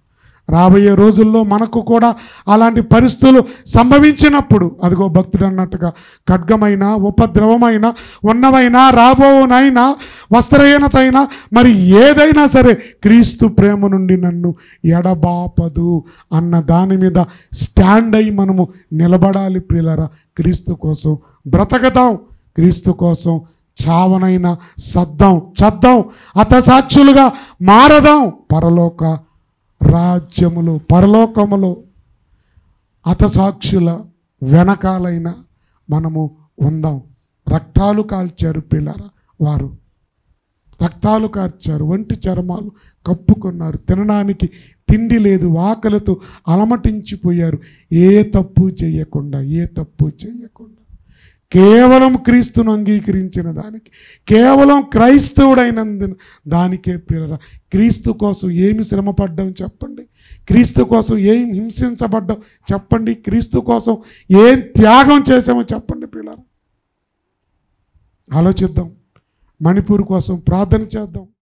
A: రాబోయే రోజుల్లో మనకు కూడా అలాంటి పరిస్థితులు సంభవించినప్పుడు అదిగో భక్తుడు అన్నట్టుగా ఖడ్గమైన ఉపద్రవమైన రాబోనైనా రాబోవునైనా అయినా మరి ఏదైనా సరే క్రీస్తు ప్రేమ నుండి నన్ను ఎడబాపదు అన్న దాని మీద స్టాండ్ అయి మనము నిలబడాలి ప్రియులరా క్రీస్తు కోసం బ్రతకదాం క్రీస్తు కోసం చావనైనా సద్దాం చద్దాం అతసాక్షులుగా మారదాం పరలోక రాజ్యములు పరలోకములు అతసాక్షుల వెనకాలైన మనము ఉందాం రక్తాలు కాల్చారు పిల్లర వారు రక్తాలు కాల్చారు వంటి చర్మాలు కప్పుకున్నారు తినడానికి తిండి లేదు ఆకలితో అలమటించిపోయారు ఏ తప్పు చేయకుండా ఏ తప్పు చేయకుండా కేవలం క్రీస్తును అంగీకరించిన దానికి కేవలం క్రైస్తవుడైనందున దానికే పిల్లల క్రీస్తు కోసం ఏమి శ్రమపడ్డం చెప్పండి క్రీస్తు కోసం ఏం హింసించబడ్డం చెప్పండి క్రీస్తు కోసం ఏం త్యాగం చేసామో చెప్పండి పిల్లలు ఆలోచిద్దాం మణిపూర్ కోసం ప్రార్థన చేద్దాం